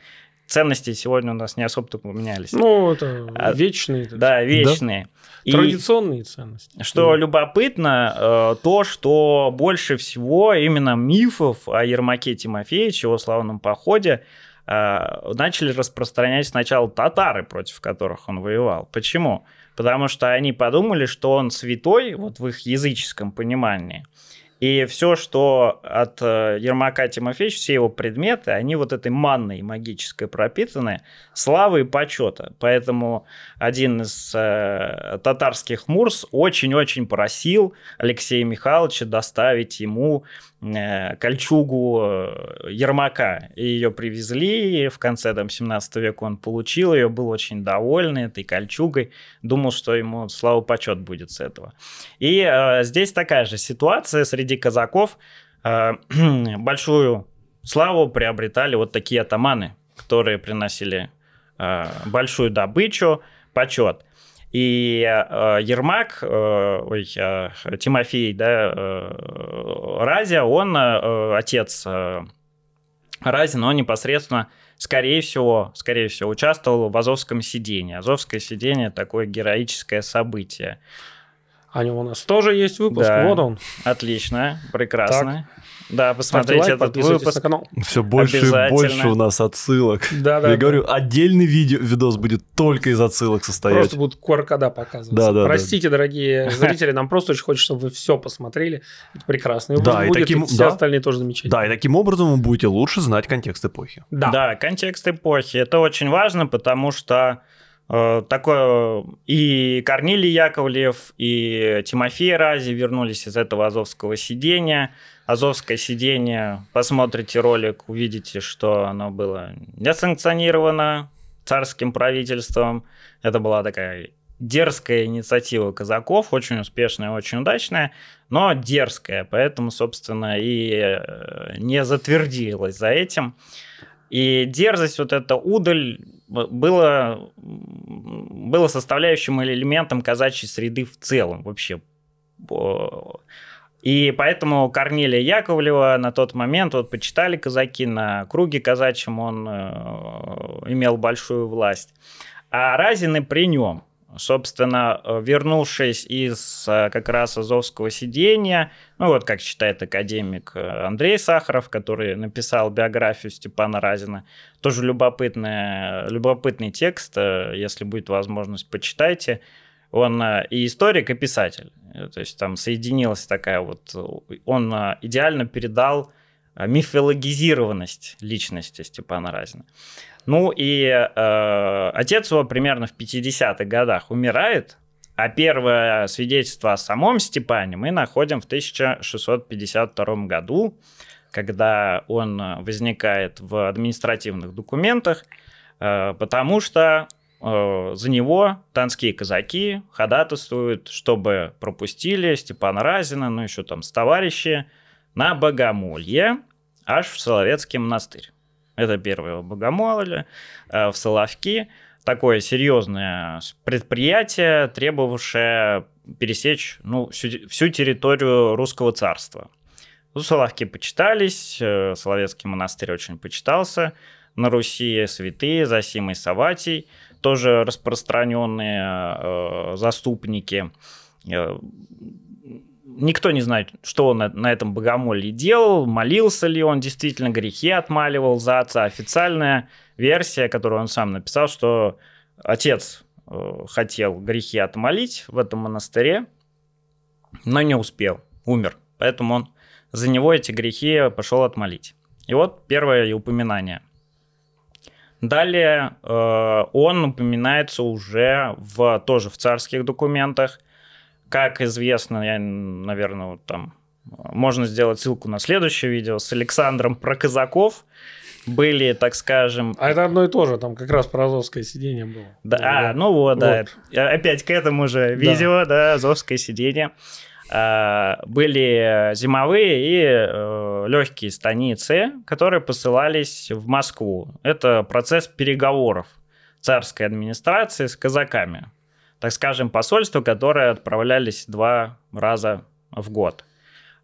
ценности сегодня у нас не особо-то поменялись. Ну, это а, вечные. да, вечные. Да? Традиционные ценности. Что да. любопытно, э, то, что больше всего именно мифов о Ермаке Тимофеевиче, его славном походе, э, начали распространять сначала татары, против которых он воевал. Почему? Потому что они подумали, что он святой, вот в их языческом понимании – и все, что от э, Ермака Тимофеевича, все его предметы, они вот этой манной магической пропитаны, славы и почета. Поэтому один из э, татарских мурс очень-очень просил Алексея Михайловича доставить ему э, кольчугу э, Ермака. И ее привезли, и в конце там, 17 века он получил ее, был очень доволен этой кольчугой, думал, что ему и почет будет с этого. И э, здесь такая же ситуация среди среди казаков э, большую славу приобретали вот такие атаманы, которые приносили э, большую добычу, почет. И э, Ермак, ой, Тимофей, да, Разя, он отец Разин, но непосредственно, скорее всего, скорее всего, участвовал в Азовском сидении. Азовское сидение – такое героическое событие. О а нем у нас тоже есть выпуск, да. вот он. Отлично, прекрасно. Так. Да, посмотрите лайк, этот выпуск. На канал. Все больше и больше у нас отсылок. Да, да. Я да. говорю, отдельный видео, видос будет только из отсылок состоять. Просто будут qr показывать. Да, да, Простите, да. дорогие зрители, нам просто очень хочется, чтобы вы все посмотрели. Это прекрасно. И да, и таким, и все да, остальные тоже замечательно. Да, и таким образом вы будете лучше знать контекст эпохи. Да, да контекст эпохи. Это очень важно, потому что Э, такое и Корнилий Яковлев, и Тимофей Рази вернулись из этого азовского сидения. Азовское сидение, посмотрите ролик, увидите, что оно было не санкционировано царским правительством. Это была такая дерзкая инициатива казаков, очень успешная, очень удачная, но дерзкая, поэтому, собственно, и э, не затвердилась за этим. И дерзость, вот эта удаль, было, было составляющим или элементом казачьей среды в целом вообще. И поэтому Корнелия Яковлева на тот момент, вот почитали казаки на круге казачьем, он э, имел большую власть. А Разины при нем – Собственно, э, вернувшись из э, как раз азовского сидения, ну вот как считает академик э, Андрей Сахаров, который написал биографию Степана Разина, тоже любопытный, любопытный текст, если будет возможность, почитайте. Он и историк, и писатель. То есть там соединилась такая вот... Он идеально передал мифологизированность личности Степана Разина. Ну и э, отец его примерно в 50-х годах умирает, а первое свидетельство о самом Степане мы находим в 1652 году, когда он возникает в административных документах, э, потому что э, за него танские казаки ходатайствуют, чтобы пропустили Степана Разина, ну еще там с товарищи, на Богомолье, аж в Соловецкий монастырь. Это первое Богомоле, э, в Соловки. Такое серьезное предприятие, требовавшее пересечь ну, всю, всю территорию русского царства. Ну, Соловки почитались, э, Соловецкий монастырь очень почитался. На Руси святые, Засим и Саватий, тоже распространенные э, э заступники. Никто не знает, что он на, на этом богомоле делал, молился ли он действительно, грехи отмаливал за отца. Официальная версия, которую он сам написал, что отец э, хотел грехи отмолить в этом монастыре, но не успел, умер. Поэтому он за него эти грехи пошел отмолить. И вот первое упоминание. Далее э, он упоминается уже в, тоже в царских документах – как известно, я, наверное, вот там можно сделать ссылку на следующее видео с Александром про казаков. Были, так скажем... А это одно и то же, там как раз про азовское сидение было. Да, да. А, ну вот, да. Вот. Опять к этому же видео, да, да азовское сидение. А, были зимовые и э, легкие станицы, которые посылались в Москву. Это процесс переговоров царской администрации с казаками так скажем, посольства, которые отправлялись два раза в год.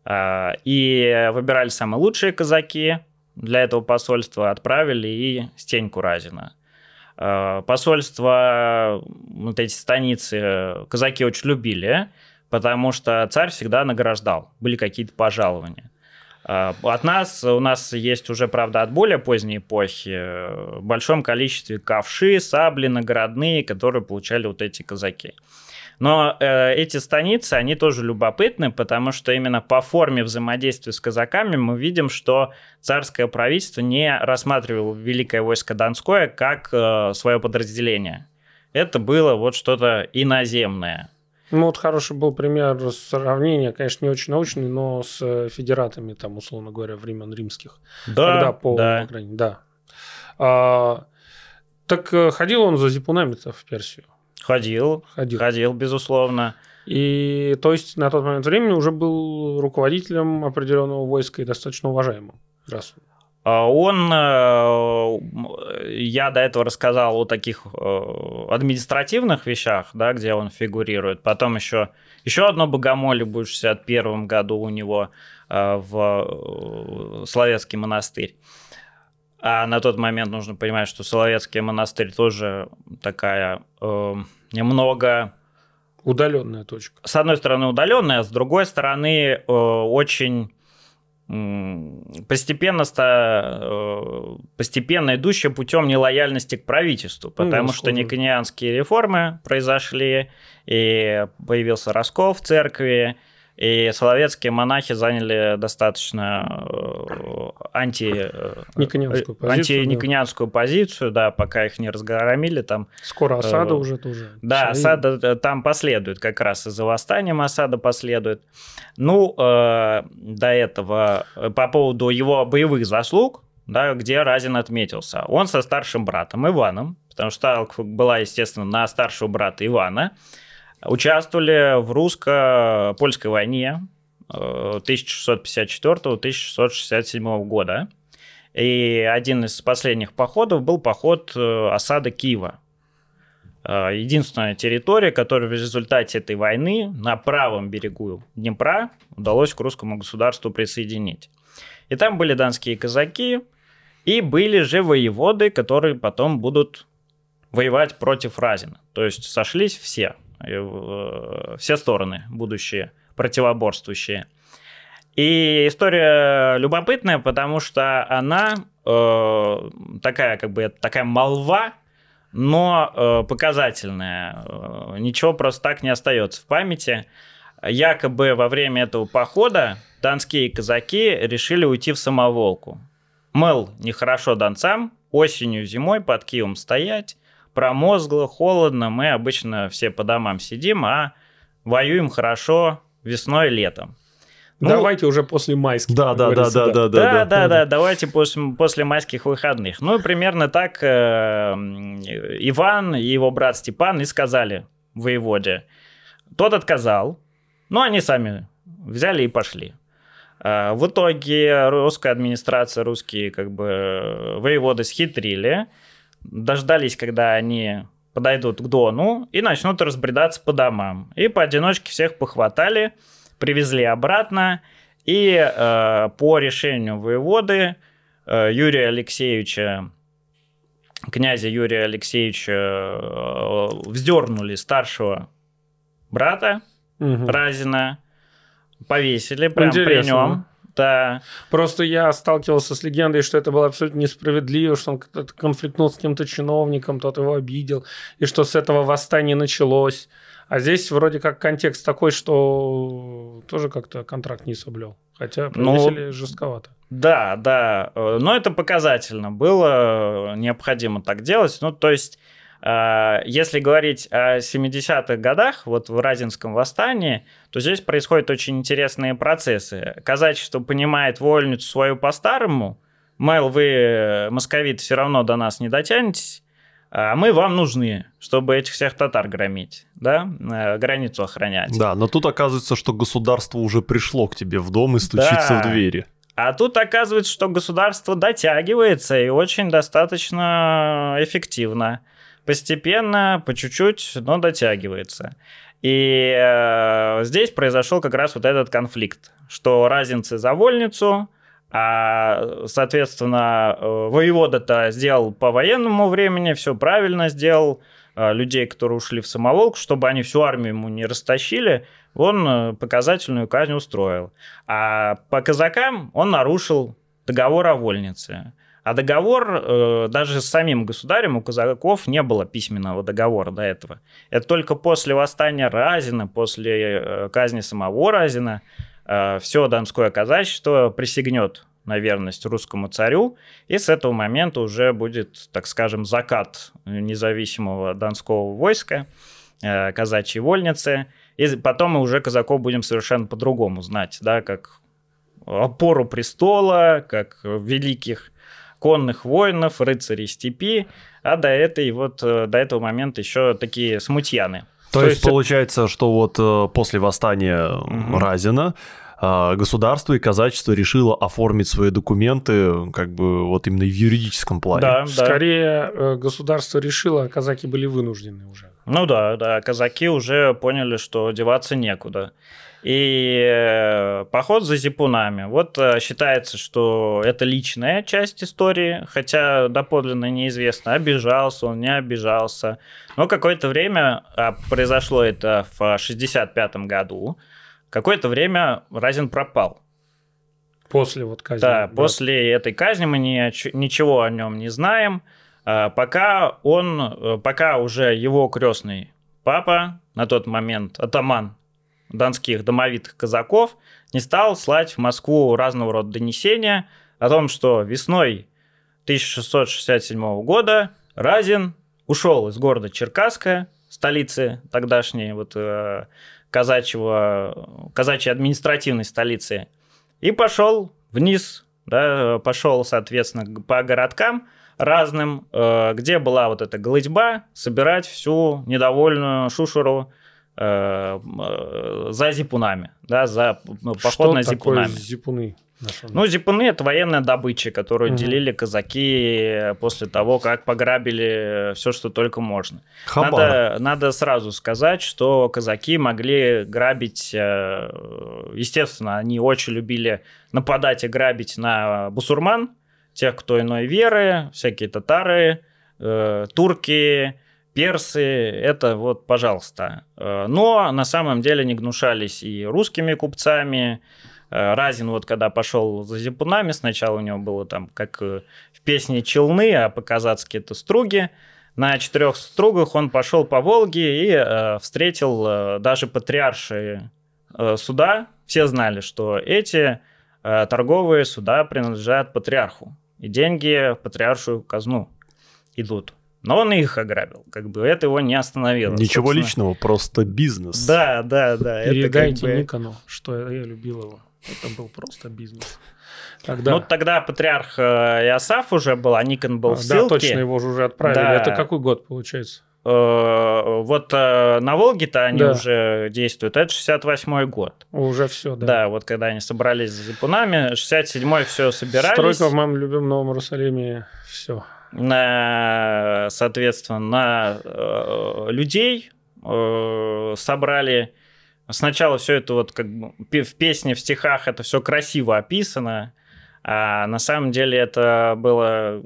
А, и выбирали самые лучшие казаки для этого посольства, отправили и Стеньку Разина. А, посольство, вот эти станицы казаки очень любили, потому что царь всегда награждал, были какие-то пожалования. Э, от нас, у нас есть уже, правда, от более поздней эпохи, э, в большом количестве ковши, сабли наградные, которые получали вот эти казаки. Но э, эти станицы, они тоже любопытны, потому что именно по форме взаимодействия с казаками мы видим, что царское правительство не рассматривало Великое войско Донское как э, свое подразделение. Это было вот что-то иноземное. Ну, вот хороший был пример сравнения, конечно, не очень научный, но с э, федератами, там, условно говоря, времен римских. Да, Когда по да. Грани, да. А, так э, ходил он за зипунами-то в Персию? Ходил, ходил, ходил, безусловно. И то есть на тот момент времени уже был руководителем определенного войска и достаточно уважаемым. Раз а, он, э, я до этого рассказал о таких э, административных вещах, да, где он фигурирует. Потом еще, еще одно богомоле будет в 61 году у него э, в Словецкий монастырь. А на тот момент нужно понимать, что Соловецкий монастырь тоже такая немного... Удаленная точка. С одной стороны удаленная, а с другой стороны э, очень постепенно, э, постепенно идущая путем нелояльности к правительству, потому ну, что никонианские реформы произошли, и появился раскол в церкви, и соловецкие монахи заняли достаточно э, анти... Э, Никонианскую э, позицию. анти да. позицию, да, пока их не разгромили там. Скоро осада э, уже тоже. Да, Свои... осада там последует как раз, и за восстанием осада последует. Ну, э, до этого, по поводу его боевых заслуг, да, где Разин отметился. Он со старшим братом Иваном, потому что ставка была, естественно, на старшего брата Ивана участвовали в русско-польской войне 1654-1667 э, года. И один из последних походов был поход э, осады Киева. Э, единственная территория, которую в результате этой войны на правом берегу Днепра удалось к русскому государству присоединить. И там были донские казаки, и были же воеводы, которые потом будут воевать против Разина. То есть сошлись все – Э, все стороны будущие, противоборствующие. И история любопытная, потому что она э, такая, как бы, такая молва, но э, показательная. Э, ничего просто так не остается в памяти. Якобы во время этого похода донские казаки решили уйти в самоволку. Мыл нехорошо донцам, осенью, зимой под Киевом стоять, промозгло, холодно, мы обычно все по домам сидим, а воюем хорошо весной и летом. Ну, давайте уже после майских. Да, да, да, да, да, да, да, да, да, да. Давайте после, после майских выходных. Ну, примерно так э, Иван и его брат Степан и сказали воеводе. Тот отказал, но они сами взяли и пошли. Э, в итоге русская администрация, русские как бы э, воеводы схитрили дождались, когда они подойдут к Дону и начнут разбредаться по домам. И поодиночке всех похватали, привезли обратно. И э, по решению воеводы э, Юрия Алексеевича, князя Юрия Алексеевича, э, вздернули старшего брата угу. Разина, повесили прям при нем это... Просто я сталкивался с легендой, что это было абсолютно несправедливо, что он конфликтнул с каким-то чиновником, тот его обидел, и что с этого восстание началось. А здесь вроде как контекст такой, что тоже как-то контракт не соблюл. Хотя провесили ну, жестковато. Да, да. Э, но это показательно было. Необходимо так делать. Ну, то есть Э, если говорить о 70-х годах, вот в Разинском восстании, то здесь происходят очень интересные процессы. Казачество понимает вольницу свою по-старому, Мэл, вы, э, московит, все равно до нас не дотянетесь, а мы вам нужны, чтобы этих всех татар громить, да, э, границу охранять. Да, но тут оказывается, что государство уже пришло к тебе в дом и стучится да. в двери. А тут оказывается, что государство дотягивается и очень достаточно эффективно постепенно, по чуть-чуть, но дотягивается. И э, здесь произошел как раз вот этот конфликт, что разницы за вольницу, а, соответственно, э, воевода-то сделал по военному времени, все правильно сделал, а, людей, которые ушли в самоволк, чтобы они всю армию ему не растащили, он э, показательную казнь устроил. А по казакам он нарушил договор о вольнице. А договор э, даже с самим государем у казаков не было письменного договора до этого. Это только после восстания Разина, после э, казни самого Разина, э, все донское казачество присягнет на верность русскому царю, и с этого момента уже будет, так скажем, закат независимого донского войска, казачьей вольницы, и потом мы уже казаков будем совершенно по-другому знать, да, как опору престола, как великих конных воинов, рыцарей степи, а до, этой вот, э, до этого момента еще такие смутьяны. То, То есть, есть получается, что вот э, после восстания угу. Разина э, государство и казачество решило оформить свои документы как бы вот именно в юридическом плане. Да, Скорее, да. государство решило, а казаки были вынуждены уже. Ну да, да, казаки уже поняли, что деваться некуда. И э, поход за зипунами. Вот э, считается, что это личная часть истории, хотя доподлинно неизвестно, обижался он, не обижался. Но какое-то время, а произошло это в 65 году, какое-то время Разин пропал. После вот казни. Да, да, после этой казни мы не, ничего о нем не знаем. А, пока он, э, пока уже его крестный папа, на тот момент атаман донских домовитых казаков, не стал слать в Москву разного рода донесения о том, что весной 1667 года Разин ушел из города Черкасска, столицы тогдашней вот, э, казачьего, казачьей административной столицы, и пошел вниз, да, пошел, соответственно, по городкам разным, э, где была вот эта голытьба, собирать всю недовольную шушеру Э, э, за зипунами, да, за ну, поход Что на зипунами. зипуны? Ну, зипуны – это военная добыча, которую угу. делили казаки после того, как пограбили все, что только можно. Хабар. Надо, надо сразу сказать, что казаки могли грабить, э, естественно, они очень любили нападать и грабить на бусурман, тех, кто иной веры, всякие татары, турки, персы, это вот, пожалуйста. Э, но на самом деле не гнушались и русскими купцами. Э, Разин вот когда пошел за зипунами, сначала у него было там, как э, в песне «Челны», а по-казацки это «Струги», на четырех стругах он пошел по Волге и э, встретил э, даже патриарши э, суда. Все знали, что эти э, торговые суда принадлежат патриарху, и деньги в патриаршую казну идут. Но он их ограбил, как бы это его не остановило. Ничего собственно. личного, просто бизнес. Да, да, да. Передайте как бы... Никону, что я любил его. Это был просто бизнес. Тогда... Ну, тогда патриарх э, Иосаф уже был, а Никон был а, в ссылке. Да, точно, его уже отправили. Да. Это какой год, получается? Э, вот э, на Волге-то они да. уже действуют. Это 68-й год. Уже все, да. Да, вот когда они собрались за Зипунами, 67-й все собирались. Стройка в моем любимом Новом Иерусалиме, все на, соответственно, на э, людей э, собрали. Сначала все это вот как бы в песне, в стихах это все красиво описано, а на самом деле это было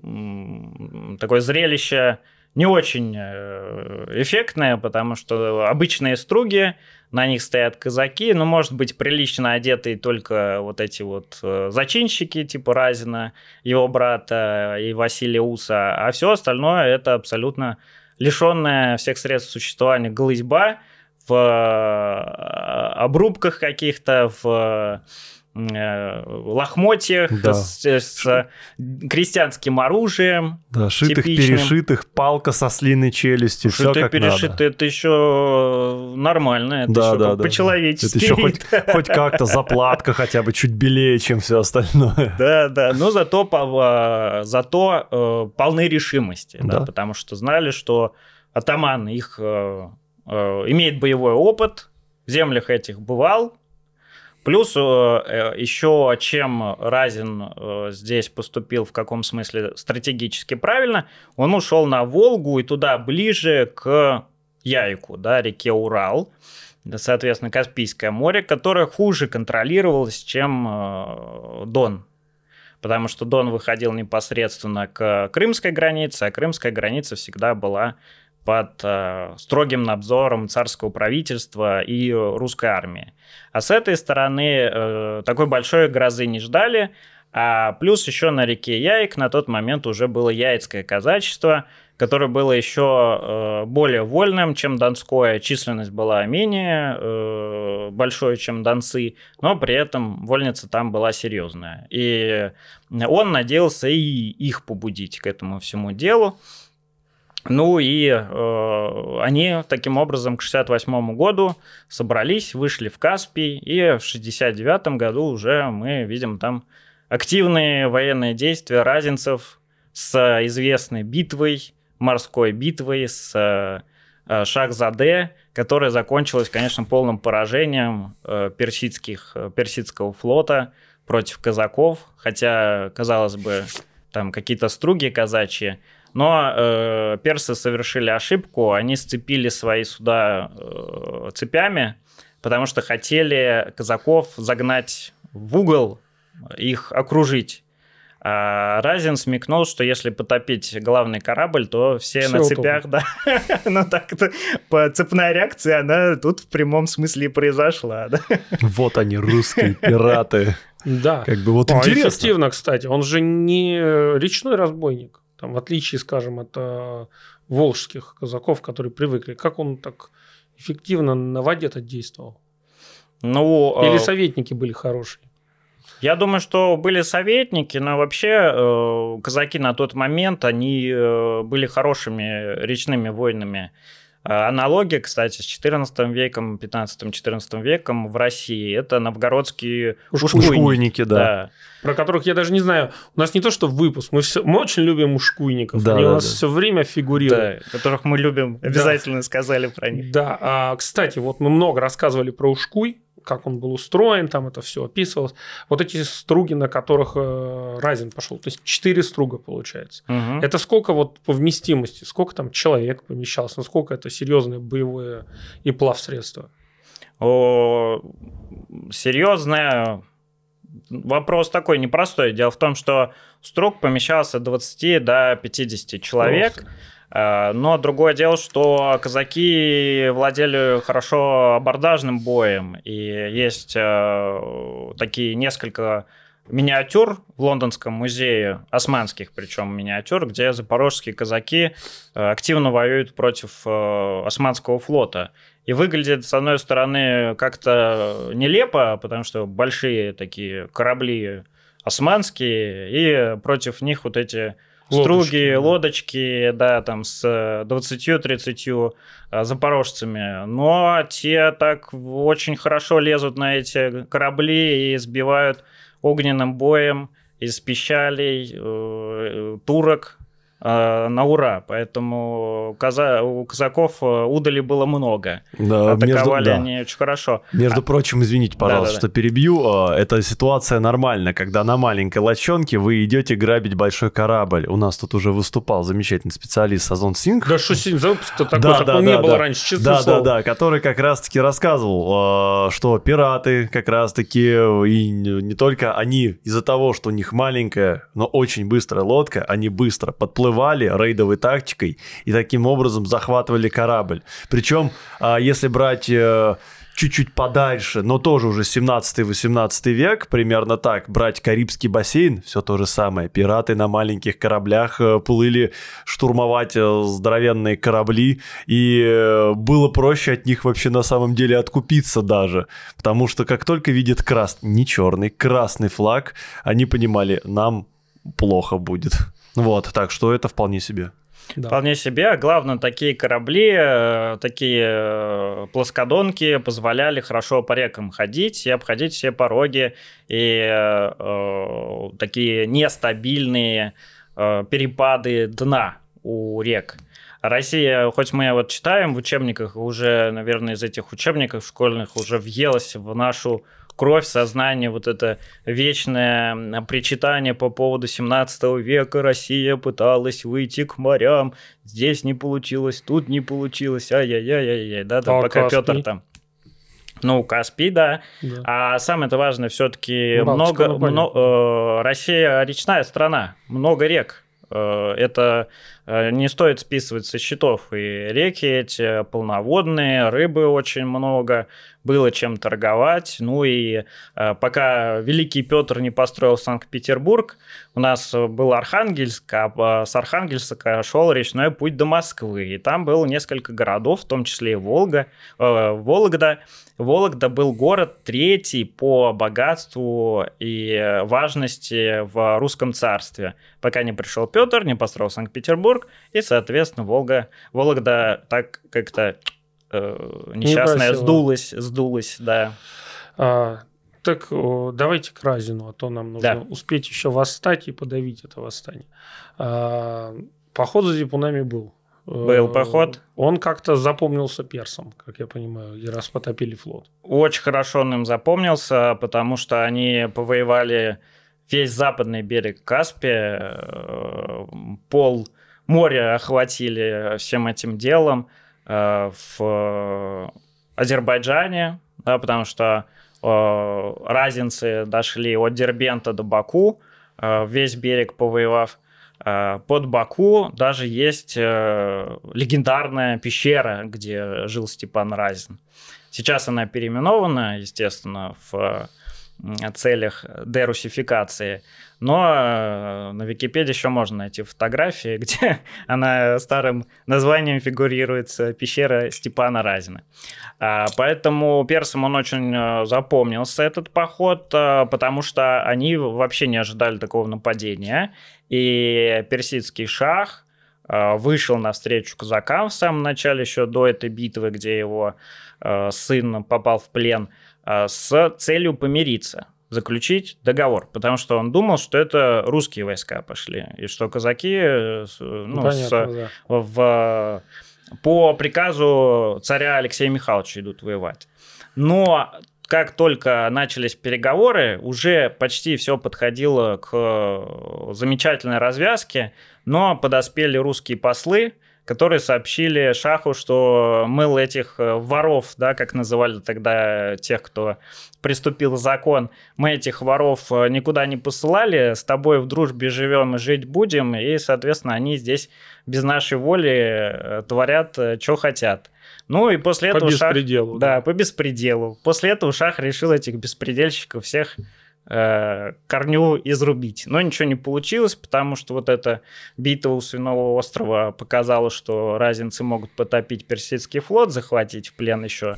такое зрелище не очень э, эффектное, потому что обычные струги на них стоят казаки, ну, может быть, прилично одетые только вот эти вот э, зачинщики, типа Разина, его брата и Василия Уса, а все остальное это абсолютно лишенная всех средств существования голызьба в э, обрубках каких-то, в Э, лохмотьях, да. с, э, с э, крестьянским оружием. Да, шитых, типичным. перешитых, палка со слиной челюсти, Шитые, все как перешитые, это еще нормально, это да, еще да, да, по-человечески. Это еще хоть, хоть как-то заплатка хотя бы чуть белее, чем все остальное. Да, да, но зато, зато полны решимости, да. Да, потому что знали, что атаман их имеет боевой опыт, в землях этих бывал, Плюс э, э, еще чем Разин э, здесь поступил, в каком смысле стратегически правильно, он ушел на Волгу и туда ближе к Яйку, да, реке Урал, соответственно, Каспийское море, которое хуже контролировалось, чем Дон. Потому что Дон выходил непосредственно к крымской границе, а крымская граница всегда была под э, строгим надзором царского правительства и русской армии. А с этой стороны э, такой большой грозы не ждали, а плюс еще на реке Яик на тот момент уже было яйцкое казачество, которое было еще э, более вольным, чем Донское. Численность была менее э, большой, чем Донцы, но при этом вольница там была серьезная. И он надеялся и их побудить к этому всему делу. Ну и э, они таким образом к 68 году собрались, вышли в Каспий, и в 69 году уже мы видим там активные военные действия разинцев с известной битвой, морской битвой, с э, э, Шахзаде, которая закончилась, конечно, полным поражением э, персидских, э, персидского флота против казаков, хотя, казалось бы, там какие-то струги казачьи, но э, персы совершили ошибку, они сцепили свои суда э, цепями, потому что хотели казаков загнать в угол, их окружить. А Разин смекнул, что если потопить главный корабль, то все, все на утопли. цепях, да. Но ну, так по цепная реакция, она тут в прямом смысле и произошла. Да? Вот они, русские пираты. Да. Как бы вот а, интересно. Эффективно, кстати. Он же не э, речной разбойник. Там, в отличие, скажем, от э, волжских казаков, которые привыкли. Как он так эффективно на воде-то действовал? Ну, а Или советники были хорошие? Я думаю, что были советники, но вообще э, казаки на тот момент, они э, были хорошими речными воинами. Э, аналогия, кстати, с 14 веком, 15-14 веком в России – это новгородские ушкуйники. ушкуйники да. да. Про которых я даже не знаю. У нас не то, что выпуск, мы, все, мы очень любим ушкуйников. Да, Они да, у нас да. все время фигурируют. Да, которых мы любим, обязательно да. сказали про них. Да, а, кстати, вот мы много рассказывали про ушкуй, как он был устроен, там это все описывалось. Вот эти струги, на которых э, Разин пошел, то есть четыре струга получается. Угу. Это сколько вот по вместимости, сколько там человек помещалось, насколько это серьезное боевое и плавсредство? О, серьезное вопрос такой непростой. Дело в том, что струг помещался 20 до 50 человек. Просто. Э, но другое дело, что казаки владели хорошо абордажным боем, и есть э, такие несколько миниатюр в Лондонском музее, османских причем миниатюр, где запорожские казаки э, активно воюют против османского флота. И выглядит, с одной стороны, как-то нелепо, потому что большие такие корабли османские, и против них вот эти струги, лодочки, лодочки да. да, там с 20-30 э, э, запорожцами. Но те так очень хорошо лезут на эти корабли и сбивают огненным боем из пищалей, э, турок, Э, на ура. Поэтому каза- у казаков э, удали было много. Да, Атаковали между, да. они очень хорошо. Между а... прочим, извините, пожалуйста, да, да, что да. перебью. Э, эта ситуация нормальная когда на маленькой лочонке вы идете грабить большой корабль. У нас тут уже выступал замечательный специалист Сазон Синг. Да, что запуск-то такой, да, такого да, не да, было да. раньше, честно Да, слово. да, да, который как раз-таки рассказывал, что пираты как раз-таки, и не только они, из-за того, что у них маленькая, но очень быстрая лодка, они быстро подплывают всплывали рейдовой тактикой и таким образом захватывали корабль. Причем, а, если брать э, чуть-чуть подальше, но тоже уже 17-18 век, примерно так, брать Карибский бассейн, все то же самое. Пираты на маленьких кораблях э, плыли штурмовать э, здоровенные корабли, и было проще от них вообще на самом деле откупиться даже, потому что как только видят красный, не черный, красный флаг, они понимали, нам плохо будет. Вот, так что это вполне себе. Да. Вполне себе. главное, такие корабли, э, такие э, плоскодонки позволяли хорошо по рекам ходить и обходить все пороги и э, э, такие нестабильные э, перепады дна у рек. Россия, хоть мы вот читаем в учебниках, уже, наверное, из этих учебников школьных уже въелась в нашу кровь, сознание, вот это вечное причитание по поводу 17 века Россия пыталась выйти к морям, здесь не получилось, тут не получилось, ай-яй-яй-яй-яй, да, да, а пока Петр там. Ну, Каспий, да. да. А самое это важное, все-таки много, много э, Россия речная страна, много рек. Э, это э, не стоит списывать со счетов. И реки эти полноводные, рыбы очень много, было чем торговать. Ну и э, пока Великий Петр не построил Санкт-Петербург, у нас был Архангельск, а, а с Архангельска шел речной путь до Москвы. И там было несколько городов, в том числе и Волга, э, Вологда, Вологда был город третий по богатству и важности в русском царстве, пока не пришел Петр, не построил Санкт-Петербург, и, соответственно, Волга, Вологда так как-то э, несчастная не сдулась, сдулась, да. А, так давайте к Разину, а то нам нужно да. успеть еще восстать и подавить это восстание. А, поход за зипунами был. Был э, поход. Он как-то запомнился персом, как я понимаю, и раз потопили флот. Очень хорошо он им запомнился, потому что они повоевали весь западный берег Каспия, э, пол моря охватили всем этим делом э, в Азербайджане, да, потому что разинцы дошли от Дербента до Баку, весь берег повоевав. Э, под Баку даже есть э, легендарная пещера, где жил Степан Разин. Сейчас она переименована, естественно, в э, целях дерусификации. Но э, на Википедии еще можно найти фотографии, где она старым названием фигурируется пещера Степана Разина. А, поэтому персам он очень э, запомнился этот поход, э, потому что они вообще не ожидали такого нападения. И персидский шах – Э, вышел навстречу казакам в самом начале, еще до этой битвы, где его э, сын попал в плен, э, с целью помириться заключить договор, потому что он думал, что это русские войска пошли, и что казаки ну, Понятно, с, да. в, по приказу царя Алексея Михайловича идут воевать. Но как только начались переговоры, уже почти все подходило к э, замечательной развязке, но подоспели русские послы, которые сообщили Шаху, что мыл этих э, воров, да, как называли тогда тех, кто приступил закон, мы этих воров э, никуда не посылали, с тобой в дружбе живем и жить будем, и, соответственно, они здесь без нашей воли творят, что хотят. Ну и после этого... По беспределу. Шах, да, по беспределу. После этого Шах решил этих беспредельщиков всех э, корню изрубить. Но ничего не получилось, потому что вот эта битва у Свиного острова показала, что разинцы могут потопить персидский флот, захватить в плен еще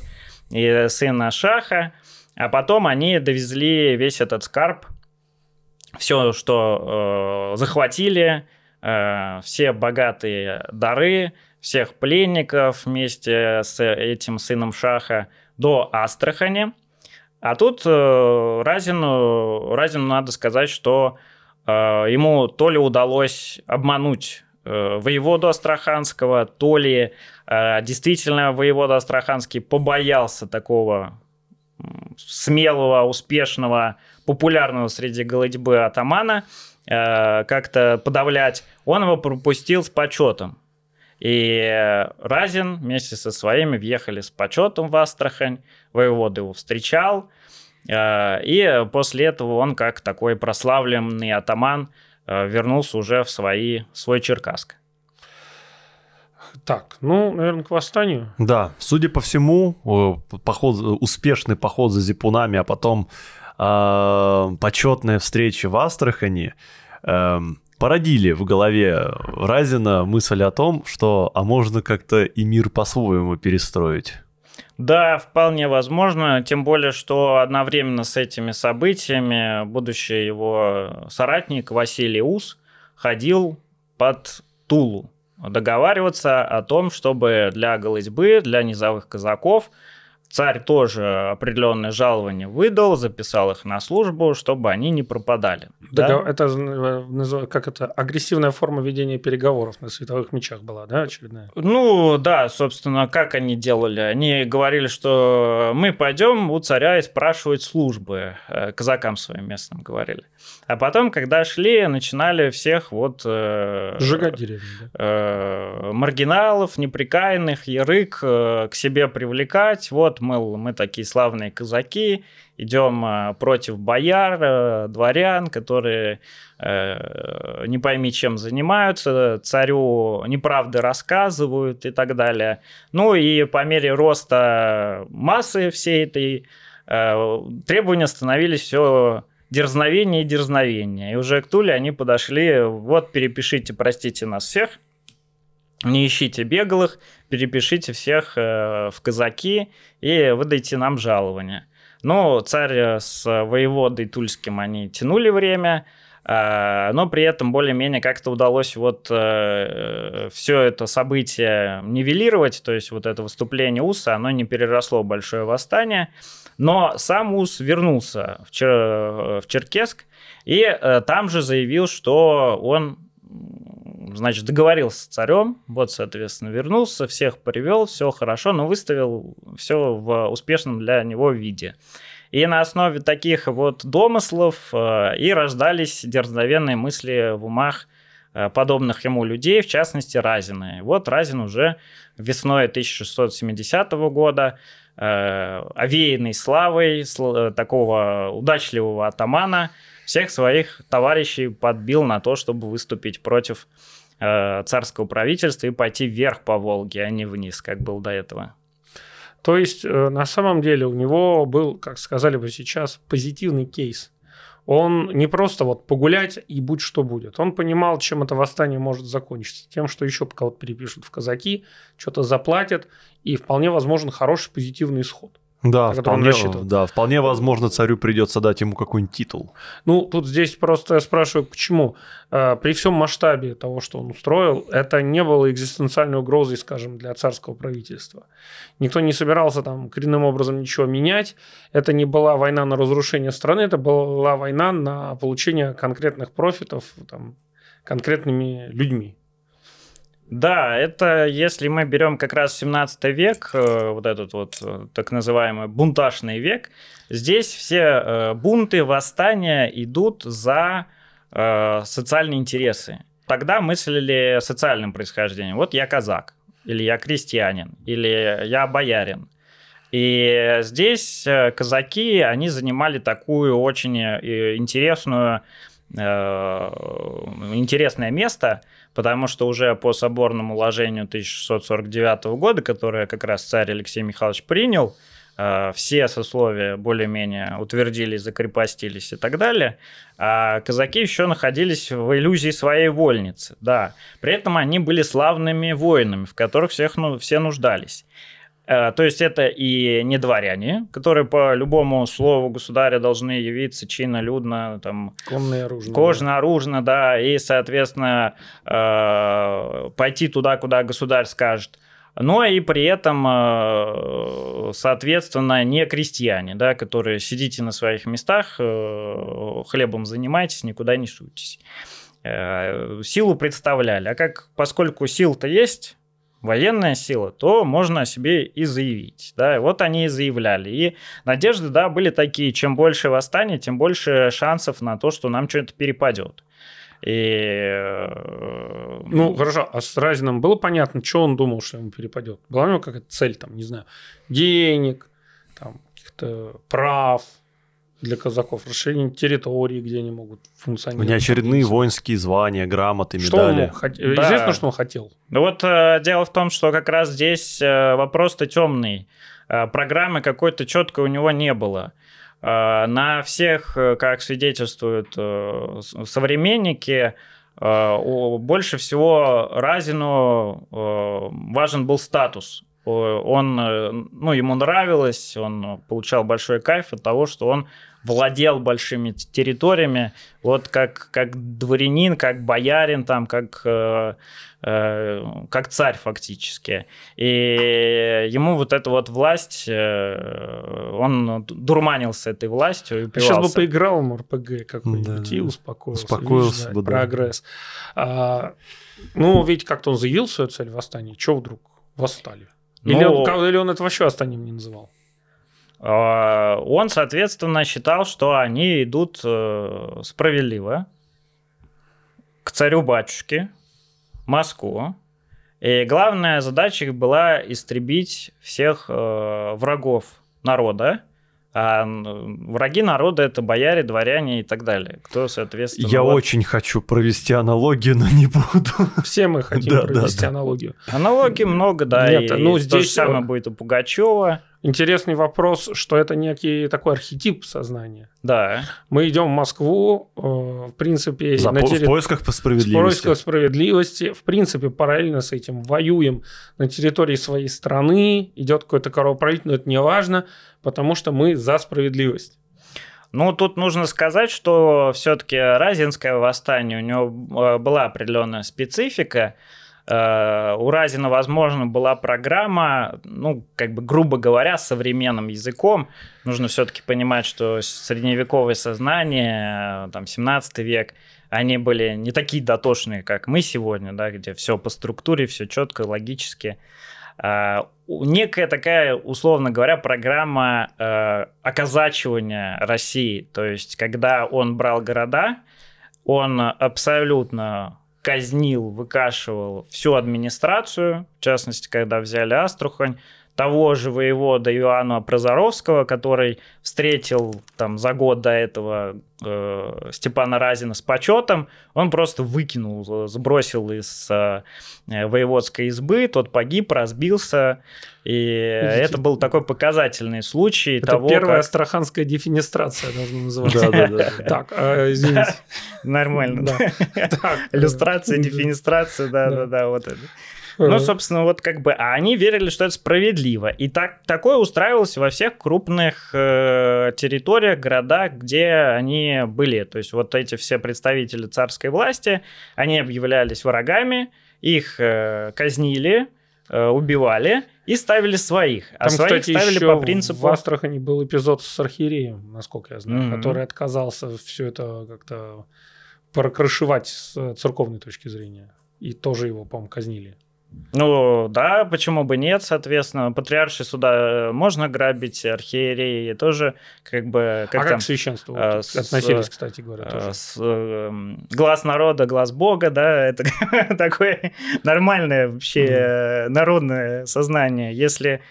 и сына Шаха. А потом они довезли весь этот скарб, все, что э, захватили, э, все богатые дары, всех пленников вместе с этим сыном Шаха до Астрахани. А тут э, Разину, Разину надо сказать, что э, ему то ли удалось обмануть э, воеводу Астраханского, то ли э, действительно воевода Астраханский побоялся такого смелого, успешного, популярного среди голодьбы атамана э, как-то подавлять, он его пропустил с почетом. И э, Разин вместе со своими въехали с почетом в Астрахань, воевода его встречал, э, и после этого он, как такой прославленный атаман, э, вернулся уже в свои, свой Черкасск. Так, ну, наверное, к восстанию. Да, судя по всему, поход, успешный поход за зипунами, а потом э, почетная встреча в Астрахани э, породили в голове Разина мысль о том, что а можно как-то и мир по-своему перестроить. Да, вполне возможно, тем более, что одновременно с этими событиями будущий его соратник Василий Ус ходил под Тулу договариваться о том, чтобы для голызьбы, для низовых казаков – Царь тоже определенные жалование выдал, записал их на службу, чтобы они не пропадали. Догов... Да? Это э, как это агрессивная форма ведения переговоров на световых мечах была, да, очередная? Ну да, собственно, как они делали? Они говорили, что мы пойдем у царя и спрашивать службы э, казакам своим местным говорили. А потом, когда шли, начинали всех вот э, сжигать деревья, да? э, маргиналов, неприкаянных, ярык э, к себе привлекать. Вот мол, мы такие славные казаки, идем э, против бояр, э, дворян, которые э, не пойми чем занимаются, царю неправды рассказывают и так далее. Ну и по мере роста массы всей этой требования становились все дерзновение и дерзновение. И уже к Туле они подошли, вот перепишите, простите нас всех – не ищите беглых, перепишите всех э, в казаки и выдайте нам жалование. Но царь э, с воеводой Тульским они тянули время, э, но при этом более-менее как-то удалось вот все это событие нивелировать, то есть вот это выступление Уса, оно не переросло в большое восстание, но сам Ус вернулся в, Чер... в Черкесск, и э, там же заявил, что он значит, договорился с царем, вот, соответственно, вернулся, всех привел, все хорошо, но выставил все в успешном для него виде. И на основе таких вот домыслов э, и рождались дерзновенные мысли в умах э, подобных ему людей, в частности Разина. И вот Разин уже весной 1670 года, э, овеянный славой э, такого удачливого атамана, всех своих товарищей подбил на то, чтобы выступить против Э, царского правительства и пойти вверх по Волге, а не вниз, как было до этого. То есть, э, на самом деле, у него был, как сказали бы сейчас, позитивный кейс. Он не просто вот погулять и будь что будет. Он понимал, чем это восстание может закончиться. Тем, что еще кого-то перепишут в казаки, что-то заплатят, и вполне возможен хороший позитивный исход. Да, вполне, да, вполне возможно, царю придется дать ему какой-нибудь титул. Ну, тут здесь просто я спрашиваю, почему? А, при всем масштабе того, что он устроил, это не было экзистенциальной угрозой, скажем, для царского правительства. Никто не собирался там коренным образом ничего менять. Это не была война на разрушение страны, это была война на получение конкретных профитов там, конкретными людьми. Да, это если мы берем как раз 17 век, э, вот этот вот э, так называемый бунтажный век, здесь все э, бунты, восстания идут за социальные интересы. Тогда мыслили социальным происхождением. Вот я казак, или я крестьянин, или я боярин. И здесь казаки, они занимали такую очень интересную, интересное место – потому что уже по соборному уложению 1649 года, которое как раз царь Алексей Михайлович принял, э, все сословия более-менее утвердились, закрепостились и так далее, а казаки еще находились в иллюзии своей вольницы, да. При этом они были славными воинами, в которых всех, ну, все нуждались. Э, то есть это и не дворяне, которые по любому слову государя должны явиться чинолюдно, там... Конно-оружно. Кожно-оружно, да, и, соответственно, э, пойти туда, куда государь скажет но и при этом, э, соответственно, не крестьяне, да, которые сидите на своих местах, хлебом занимаетесь, никуда не суетесь. Силу представляли. А как, поскольку сил-то есть, военная сила, то можно о себе и заявить. Да? И вот они и заявляли. И надежды, да, были такие, чем больше восстаний, тем больше шансов на то, что нам что-то перепадет. И... Э, ну, хорошо, а с Разином было понятно, что он думал, что ему перепадет? Была у него какая-то цель, там, не знаю, денег, там, каких-то прав, для казаков, расширение территории, где они могут функционировать. Внеочередные воинские звания, грамоты, что медали. Что хот... да. Известно, что он хотел. Ну вот э, дело в том, что как раз здесь э, вопрос-то темный. Э, программы какой-то четко у него не было. Э, на всех, э, как свидетельствуют э, современники, э, больше всего Разину э, важен был статус он, э, ну, ему нравилось, он получал большой кайф от того, что он владел большими территориями, вот как, как дворянин, как боярин, там, как, э, э, как царь фактически. И ему вот эта вот власть, э, он дурманился этой властью и упивался. Сейчас бы поиграл в РПГ какой-нибудь да. и успокоился. Успокоился бы, да, Прогресс. А, ну, ведь как-то он заявил свою цель восстания, чего вдруг восстали? Или, ну, он, или он это вообще восстанием не называл? Э, он, соответственно, считал, что они идут э, справедливо к царю-батюшке, Москву. И главная задача их была истребить всех э, врагов народа, а враги народа это бояре, дворяне и так далее. Кто, соответственно... Я вот... очень хочу провести аналогию, но не буду. Все мы хотим да, провести да, да. аналогию. Аналогий много, да. Нет, и ну здесь... То же самое будет у Пугачева. Интересный вопрос, что это некий такой архетип сознания. Да. Мы идем в Москву, э, в принципе... За, на терри... В поисках по справедливости. В поисках справедливости. В принципе, параллельно с этим воюем на территории своей страны, идет какое-то кровопролитие, но это не важно, потому что мы за справедливость. Ну, тут нужно сказать, что все-таки Разинское восстание, у него э, была определенная специфика, Э, у Разина, возможно, была программа, ну, как бы, грубо говоря, современным языком. Нужно все-таки понимать, что средневековое сознание, э, там, 17 век, они были не такие дотошные, как мы сегодня, да, где все по структуре, все четко, логически. Э, некая такая, условно говоря, программа э, оказачивания России. То есть, когда он брал города, он абсолютно казнил, выкашивал всю администрацию, в частности, когда взяли Астрахань, того же воевода Иоанна Прозоровского, который встретил там за год до этого э, Степана Разина с почетом, он просто выкинул, э, сбросил из э, э, воеводской избы, тот погиб, разбился, и это был такой показательный случай это того, первая как... астраханская дефинистрация должно называться. Да, да, да. Так, а, извините. Нормально. Иллюстрация, дефинистрация, да, да, да, вот это. Ну, собственно, вот как бы, а они верили, что это справедливо. И так, такое устраивалось во всех крупных э, территориях, городах, где они были. То есть вот эти все представители царской власти, они объявлялись врагами, их э, казнили, э, убивали и ставили своих. А Там, а своих кстати, ставили еще по принципу... в Астрахани был эпизод с архиереем, насколько я знаю, mm-hmm. который отказался все это как-то прокрашивать с э, церковной точки зрения. И тоже его, по-моему, казнили. Ну да, почему бы нет, соответственно, патриарши суда э, можно грабить, архиереи тоже как бы... А как а там, как к священству э, с, относились, кстати говоря, э, тоже? С, э, глаз народа, глаз бога, да, это такое нормальное вообще mm-hmm. народное сознание. Если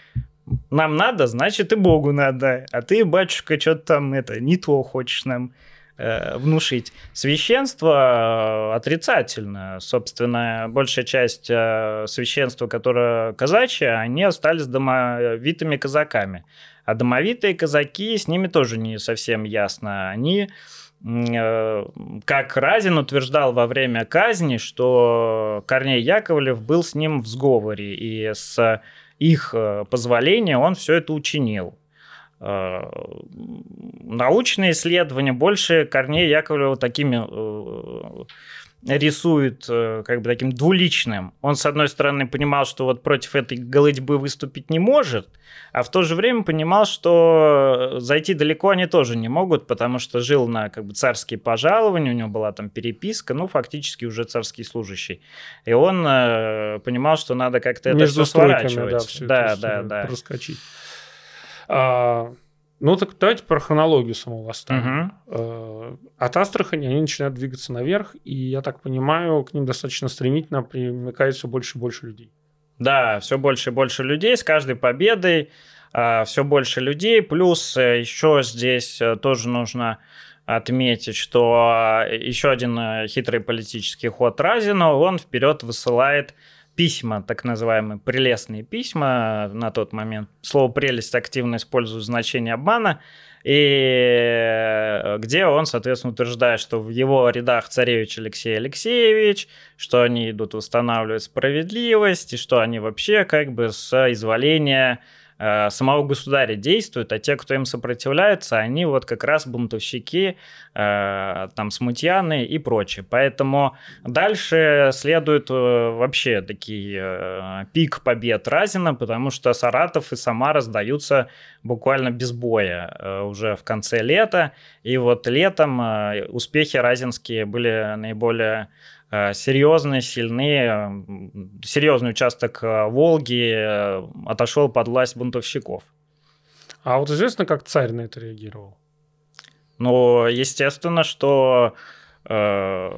нам надо, значит и богу надо, а ты, батюшка, что-то там это не то хочешь нам. Э, внушить. Священство э, отрицательно. Собственно, большая часть э, священства, которое казачье, они остались домовитыми казаками. А домовитые казаки, с ними тоже не совсем ясно. Они как Разин утверждал во время казни, что Корней Яковлев был с ним в сговоре, и с их позволения он все это учинил. Э, научные исследования, больше корней Яковлева такими э, рисует э, как бы таким двуличным. Он, с одной стороны, понимал, что вот против этой голытьбы выступить не может, а в то же время понимал, что зайти далеко они тоже не могут, потому что жил на как бы царские пожалования, у него была там переписка, ну, фактически уже царский служащий. И он э, понимал, что надо как-то это все сворачивать. Да, все да, это да, да. Проскочить. А, ну так давайте про хронологию самого восстания. Угу. Э, от Астрахани они начинают двигаться наверх, и я так понимаю, к ним достаточно стремительно примыкает все больше и больше людей. Да, все больше и больше людей с каждой победой, а, все больше людей. Плюс э, еще здесь э, тоже нужно отметить, что а, еще один хитрый политический ход Разина, он вперед высылает письма, так называемые прелестные письма на тот момент. Слово «прелесть» активно использует значение обмана, и э, где он, соответственно, утверждает, что в его рядах царевич Алексей Алексеевич, что они идут восстанавливать справедливость, и что они вообще как бы с изволения Э, самого государя действуют, а те, кто им сопротивляются, они вот как раз бунтовщики, э, там, смутьяны и прочее. Поэтому дальше следует э, вообще такие пик побед Разина, потому что Саратов и Самара сдаются буквально без боя уже в конце лета. И вот летом успехи разинские были наиболее Э, серьезные, сильные. Э, серьезный участок э, Волги отошел под власть бунтовщиков. А вот известно, как царь на это реагировал? Ну, естественно, что Э,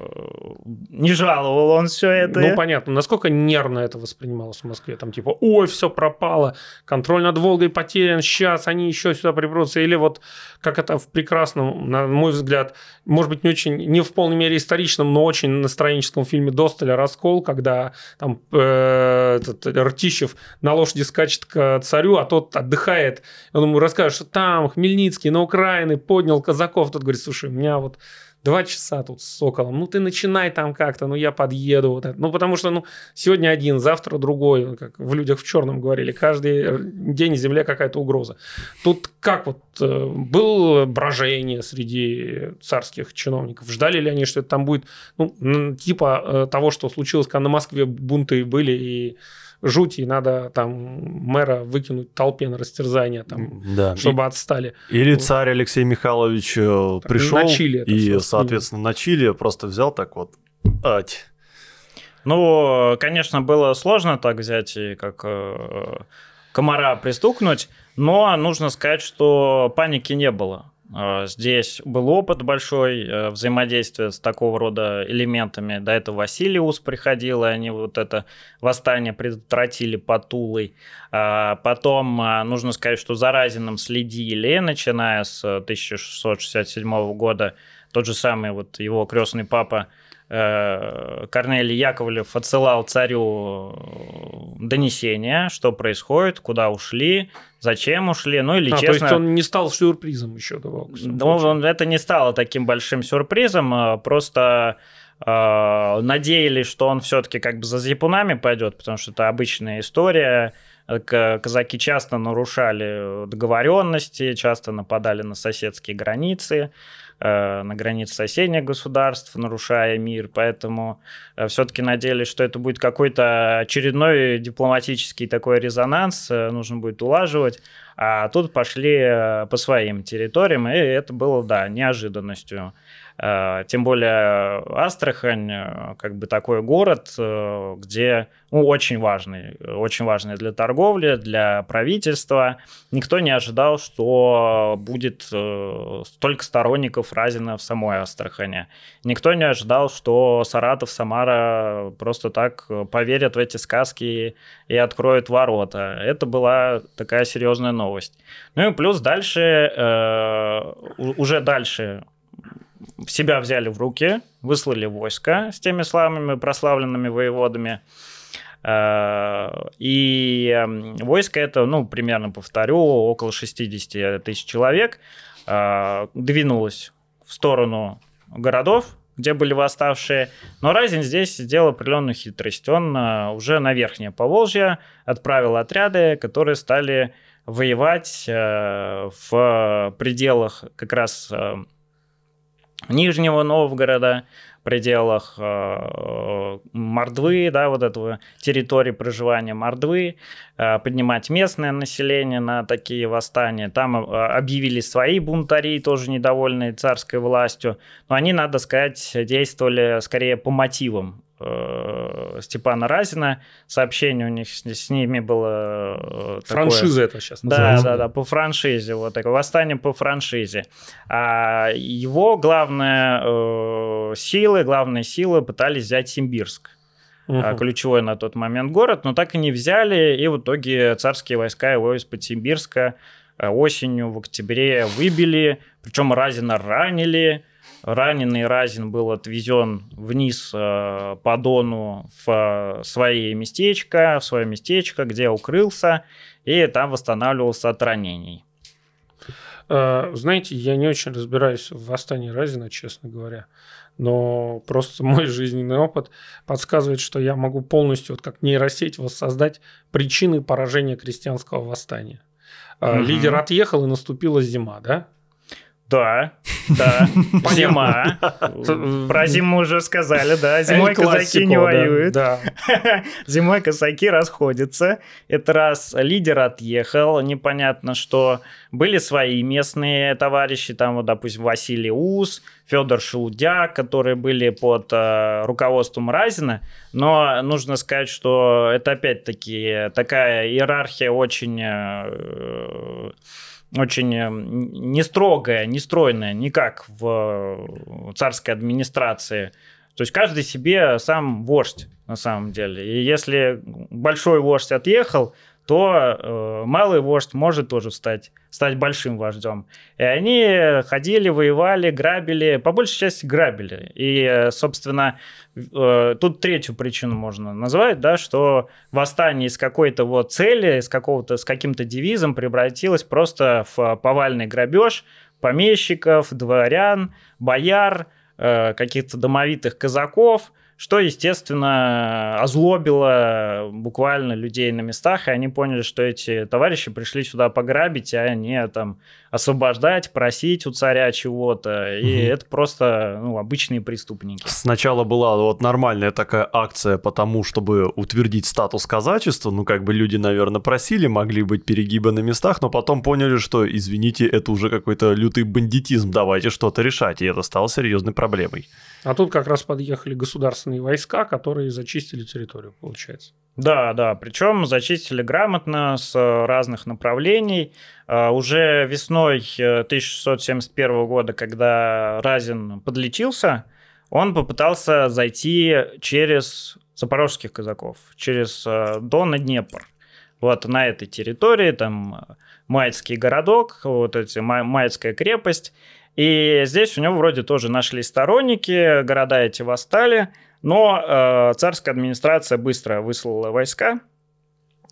не жаловал он все это. Ну, понятно. Насколько нервно это воспринималось в Москве? Там типа, ой, все пропало, контроль над Волгой потерян, сейчас они еще сюда приберутся. Или вот как это в прекрасном, на мой взгляд, может быть, не очень, не в полной мере историчном, но очень настроенческом фильме Достоля «Раскол», когда там э, этот, Ртищев на лошади скачет к царю, а тот отдыхает. Он ему расскажет, что там Хмельницкий на Украине поднял казаков. Тот говорит, слушай, у меня вот два часа тут с соколом, ну ты начинай там как-то, ну я подъеду, вот это. ну потому что, ну, сегодня один, завтра другой, как в «Людях в черном» говорили, каждый день земле какая-то угроза. Тут как вот, э, было брожение среди царских чиновников, ждали ли они, что это там будет, ну, типа э, того, что случилось, когда на Москве бунты были и жуть, и надо там мэра выкинуть толпе на растерзание, там, да. чтобы и, отстали. Или вот. царь Алексей Михайлович э, пришел на Чили и, собственно. соответственно, на Чили просто взял так вот, ать. Ну, конечно, было сложно так взять и как э, комара пристукнуть, но нужно сказать, что паники не было. А, здесь был опыт большой э, взаимодействия с такого рода элементами. До этого Василиус приходил, и они вот это восстание предотвратили под Тулой. А, потом а, нужно сказать, что за Разиным следили, начиная с 1667 э, года. Тот же самый вот его крестный папа – Э, Корнелий Яковлев отсылал царю э, донесение, что происходит, куда ушли, зачем ушли, ну или а, честно... то есть он не стал сюрпризом еще до Ну, он, это не стало таким большим сюрпризом, а просто э, надеялись, что он все-таки как бы за зипунами пойдет, потому что это обычная история, казаки часто нарушали договоренности, часто нападали на соседские границы, Э, на границе соседних государств, нарушая мир. Поэтому э, все-таки надеялись, что это будет какой-то очередной дипломатический такой резонанс, э, нужно будет улаживать. А тут пошли по своим территориям, и это было, да, неожиданностью. Э, тем более Астрахань, э, как бы такой город, э, где ну, очень важный, очень важный для торговли, для правительства. Никто не ожидал, что будет столько сторонников Разина в самой Астрахани. Никто не ожидал, что Саратов, Самара просто так поверят в эти сказки и откроют ворота. Это была такая серьезная новость. Ну и плюс дальше, уже дальше себя взяли в руки, выслали войско с теми славными прославленными воеводами. Э, и эм, войско это, ну, примерно повторю, около 60 тысяч человек э, двинулось в сторону городов, где были восставшие. Но Разин здесь сделал определенную хитрость. Он э, уже на Верхнее Поволжье отправил отряды, которые стали воевать в пределах как раз Нижнего Новгорода, пределах э, Мордвы, да, вот этого территории проживания Мордвы, э, поднимать местное население на такие восстания. Там э, объявили свои бунтари, тоже недовольные царской властью, но они, надо сказать, действовали скорее по мотивам э, Степана Разина. Сообщение у них с, с ними было э, Франшиза такое... это сейчас называется. Да, да, да, по франшизе. Вот такое восстание по франшизе. А его главная э, сила, главные силы пытались взять Симбирск. Угу. Ключевой на тот момент город, но так и не взяли, и в итоге царские войска его из-под Симбирска э, осенью, в октябре выбили, причем Разина ранили, Раненый Разин был отвезен вниз э, по Дону в э, свое местечко, в свое местечко, где укрылся, и там восстанавливался от ранений. Э, знаете, я не очень разбираюсь в восстании Разина, честно говоря, но просто мой жизненный опыт подсказывает, что я могу полностью, вот как нейросеть, воссоздать причины поражения крестьянского восстания. Угу. Лидер отъехал и наступила зима, да? Да, да, зима. Про зиму уже сказали, да. Зимой казаки не воюют. Зимой казаки расходятся. Это раз лидер отъехал, непонятно что. Были свои местные товарищи, там, вот, допустим, Василий Ус, Федор Шелудя, которые были под э, руководством Разина. Но нужно сказать, что это опять-таки такая иерархия очень... Э, очень э, не строгая, не стройная, никак в э, царской администрации. То есть каждый себе сам вождь на самом деле. И если большой вождь отъехал, то э, малый вождь может тоже стать, стать большим вождем. И они ходили, воевали, грабили, по большей части грабили. И, э, собственно, э, тут третью причину можно назвать, да, что восстание из какой-то вот цели, из какого-то, с каким-то девизом превратилось просто в э, повальный грабеж помещиков, дворян, бояр, э, каких-то домовитых казаков – что, естественно, озлобило буквально людей на местах, и они поняли, что эти товарищи пришли сюда пограбить, а не там освобождать, просить у царя чего-то, и угу. это просто ну, обычные преступники. Сначала была вот нормальная такая акция по тому, чтобы утвердить статус казачества, ну как бы люди, наверное, просили, могли быть перегибы на местах, но потом поняли, что, извините, это уже какой-то лютый бандитизм, давайте что-то решать, и это стало серьезной проблемой. А тут как раз подъехали государства красные войска, которые зачистили территорию, получается. Да, да, причем зачистили грамотно с э, разных направлений. Э, уже весной 1671 э, года, когда Разин подлечился, он попытался зайти через запорожских казаков, через Дон и Днепр. Вот на этой территории там Майский городок, вот эти Майская крепость. И здесь у него вроде тоже нашли сторонники, города эти восстали – но э, царская администрация быстро выслала войска,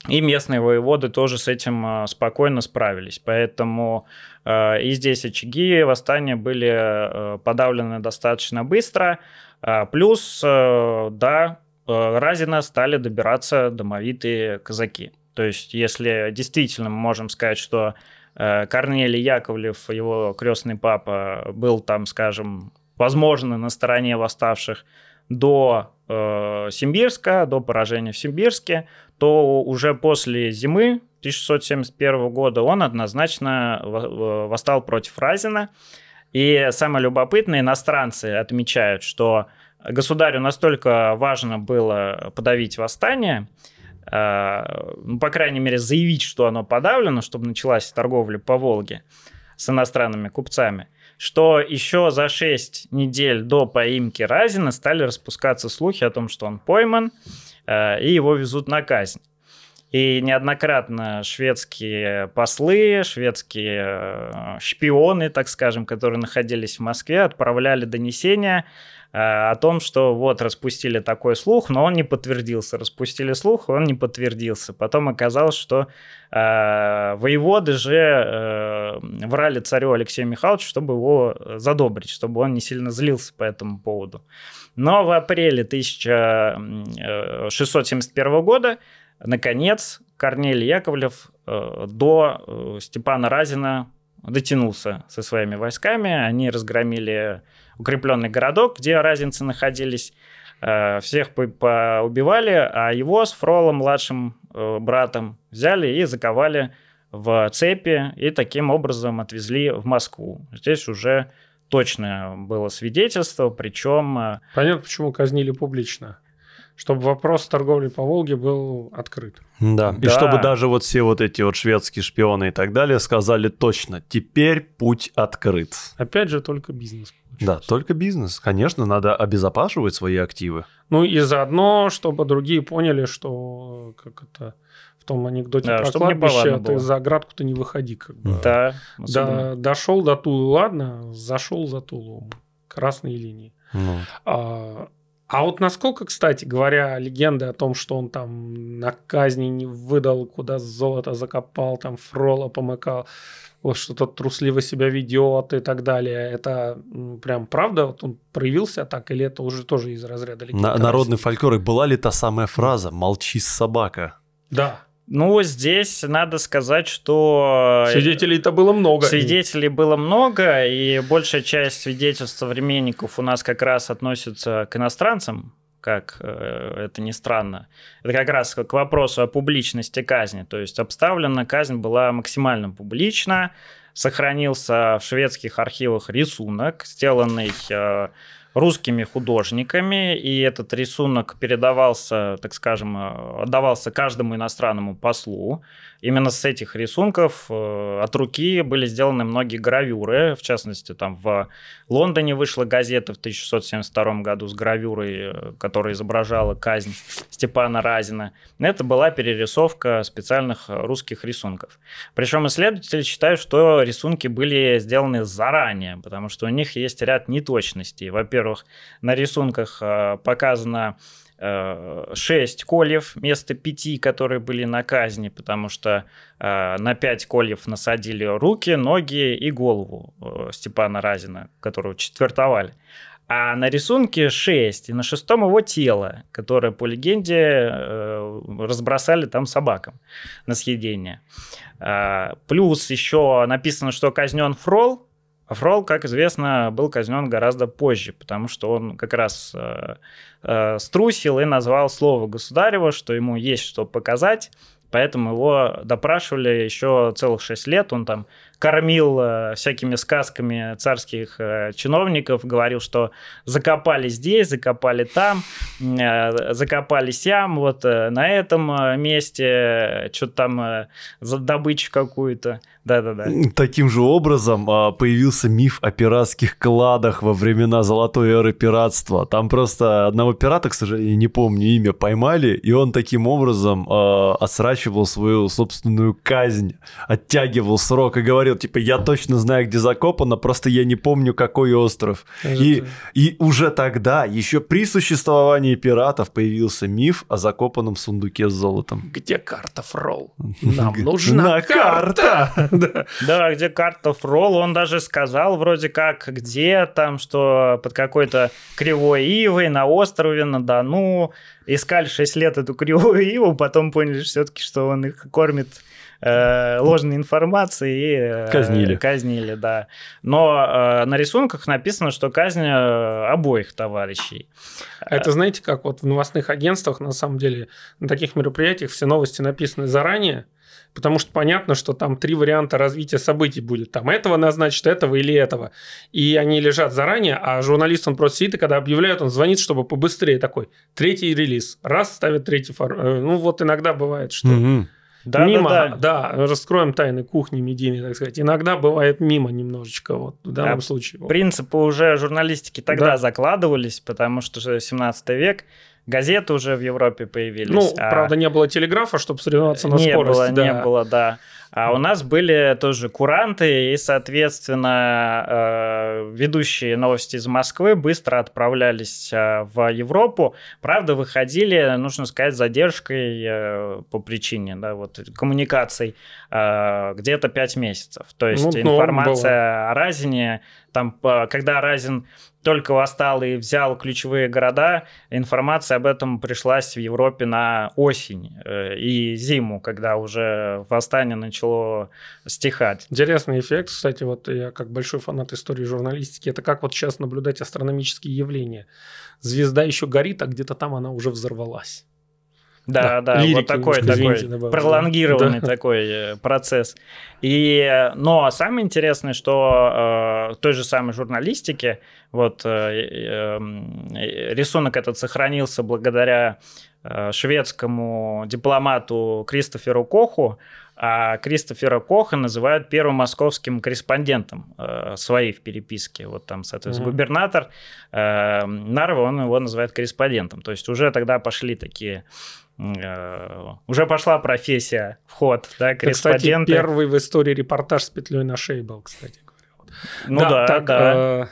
и местные воеводы тоже с этим э, спокойно справились. Поэтому э, и здесь очаги восстания были э, подавлены достаточно быстро. Э, плюс, э, да, э, Разина стали добираться домовитые казаки. То есть, если действительно мы можем сказать, что э, Корнелий Яковлев, его крестный папа, был там, скажем, возможно, на стороне восставших, до э, Симбирска, до поражения в Симбирске, то уже после зимы 1671 года он однозначно восстал против Разина. И самое любопытное, иностранцы отмечают, что государю настолько важно было подавить восстание, э, ну, по крайней мере, заявить, что оно подавлено, чтобы началась торговля по Волге с иностранными купцами, что еще за 6 недель до поимки Разина стали распускаться слухи о том, что он пойман, э, и его везут на казнь. И неоднократно шведские послы, шведские э, шпионы, так скажем, которые находились в Москве, отправляли донесения Э, о том, что вот распустили такой слух, но он не подтвердился. Распустили слух, он не подтвердился. Потом оказалось, что э, воеводы же э, врали царю Алексею Михайловичу, чтобы его задобрить, чтобы он не сильно злился по этому поводу. Но в апреле 1671 э, года, наконец, Корнелий Яковлев э, до э, Степана Разина дотянулся со своими войсками. Они разгромили укрепленный городок, где разницы находились. Э, всех поубивали, а его с Фролом, младшим э, братом, взяли и заковали в цепи и таким образом отвезли в Москву. Здесь уже точно было свидетельство, причем... Э, Понятно, почему казнили публично. Чтобы вопрос торговли по Волге был открыт. Да. да. И чтобы даже вот все вот эти вот шведские шпионы и так далее сказали точно, теперь путь открыт. Опять же, только бизнес. Получается. Да, только бизнес. Конечно, надо обезопасивать свои активы. Ну и заодно, чтобы другие поняли, что как это в том анекдоте да, про кладбище, а ты было. за оградку-то не выходи. Как бы. Да. да. Дошел до Тулы, ладно, зашел за Тулу. Красные линии. Ну. А, а вот насколько, кстати говоря, легенды о том, что он там на казни не выдал, куда золото закопал, там фрола помыкал, вот что то трусливо себя ведет и так далее, это прям правда? Вот он проявился так или это уже тоже из разряда легенды? На, народный фольклор. И была ли та самая фраза «молчи, собака»? Да. Ну, здесь надо сказать, что... Э, Свидетелей-то было много. Свидетелей было много, и большая часть свидетельств современников у нас как раз относится к иностранцам, как э, это ни странно. Это как раз к вопросу о публичности казни. То есть обставлена казнь была максимально публична, сохранился в шведских архивах рисунок, сделанный э, русскими художниками, и этот рисунок передавался, так скажем, э, отдавался каждому иностранному послу. Именно с этих рисунков э, от руки были сделаны многие гравюры. В частности, там в Лондоне вышла газета в 1672 году с гравюрой, э, которая изображала казнь Степана Разина. Это была перерисовка специальных русских рисунков. Причем исследователи считают, что рисунки были сделаны заранее, потому что у них есть ряд неточностей. Во-первых, на рисунках э, показано 6 э, кольев вместо 5, которые были на казни, потому что э, на 5 кольев насадили руки, ноги и голову э, Степана Разина, которого четвертовали. А на рисунке 6, и на шестом его тело, которое, по легенде, э, разбросали там собакам на съедение. Э, плюс еще написано, что казнен Фрол, Афрол, как известно, был казнен гораздо позже, потому что он как раз э, э, струсил и назвал слово государева, что ему есть что показать, поэтому его допрашивали еще целых шесть лет. Он там кормил э, всякими сказками царских э, чиновников, говорил, что закопали здесь, закопали там, э, закопали сям, вот э, на этом э, месте, э, что-то там э, за добычу какую-то. Да-да-да. Таким же образом а, появился миф о пиратских кладах во времена золотой эры пиратства. Там просто одного пирата, к сожалению, не помню имя, поймали, и он таким образом а, осрачивал свою собственную казнь, оттягивал срок и говорил, типа, я точно знаю, где закопано, просто я не помню, какой остров. И, и уже тогда, еще при существовании пиратов, появился миф о закопанном сундуке с золотом. Где карта, Фрол? Нам нужна карта! да. где Картов Ролл, он даже сказал вроде как, где там, что под какой-то кривой ивой на острове, на Дону. Искали 6 лет эту кривую иву, потом поняли все-таки, что он их кормит Э, ложной информации и... Э, казнили. Казнили, да. Но э, на рисунках написано, что казнь э, обоих товарищей. А это знаете, как вот в новостных агентствах, на самом деле, на таких мероприятиях все новости написаны заранее, потому что понятно, что там три варианта развития событий будет. Там этого назначат, этого или этого. И они лежат заранее, а журналист, он просто сидит, и когда объявляют, он звонит, чтобы побыстрее такой. Третий релиз. Раз, ставят третий фар... Ну, вот иногда бывает, что... Угу. Да, мимо, да, да, да, раскроем тайны кухни медийной, так сказать. Иногда бывает мимо немножечко, вот в данном да, случае. Вот. Принципы уже журналистики тогда да. закладывались, потому что же 17 век, газеты уже в Европе появились. Ну, а... правда, не было телеграфа, чтобы соревноваться на э, не скорости. было, да. не было, да. А у нас были тоже куранты, и, соответственно, э, ведущие новости из Москвы быстро отправлялись э, в Европу. Правда, выходили, нужно сказать, задержкой э, по причине да, вот, коммуникаций где-то 5 месяцев. То ну, есть ну, информация о Разине, там, когда Разин только восстал и взял ключевые города, информация об этом пришлась в Европе на осень э, и зиму, когда уже восстание начало стихать. Интересный эффект, кстати, вот я как большой фанат истории журналистики, это как вот сейчас наблюдать астрономические явления. Звезда еще горит, а где-то там она уже взорвалась. Да, да, да лирики, вот такой, такой извините, пролонгированный да. такой э, процесс. И, но самое интересное, что э, той же самой журналистике, вот э, э, рисунок этот сохранился благодаря э, шведскому дипломату Кристоферу Коху, а Кристофера Коха называют первым московским корреспондентом э, своей в переписке. Вот там, соответственно, mm-hmm. губернатор э, Нарва, он его называет корреспондентом. То есть уже тогда пошли такие Э, уже пошла профессия, вход, да, корреспонденты. Это, кстати, первый в истории репортаж с петлей на шее был, кстати говоря. Ну да, да. Так, да. Э,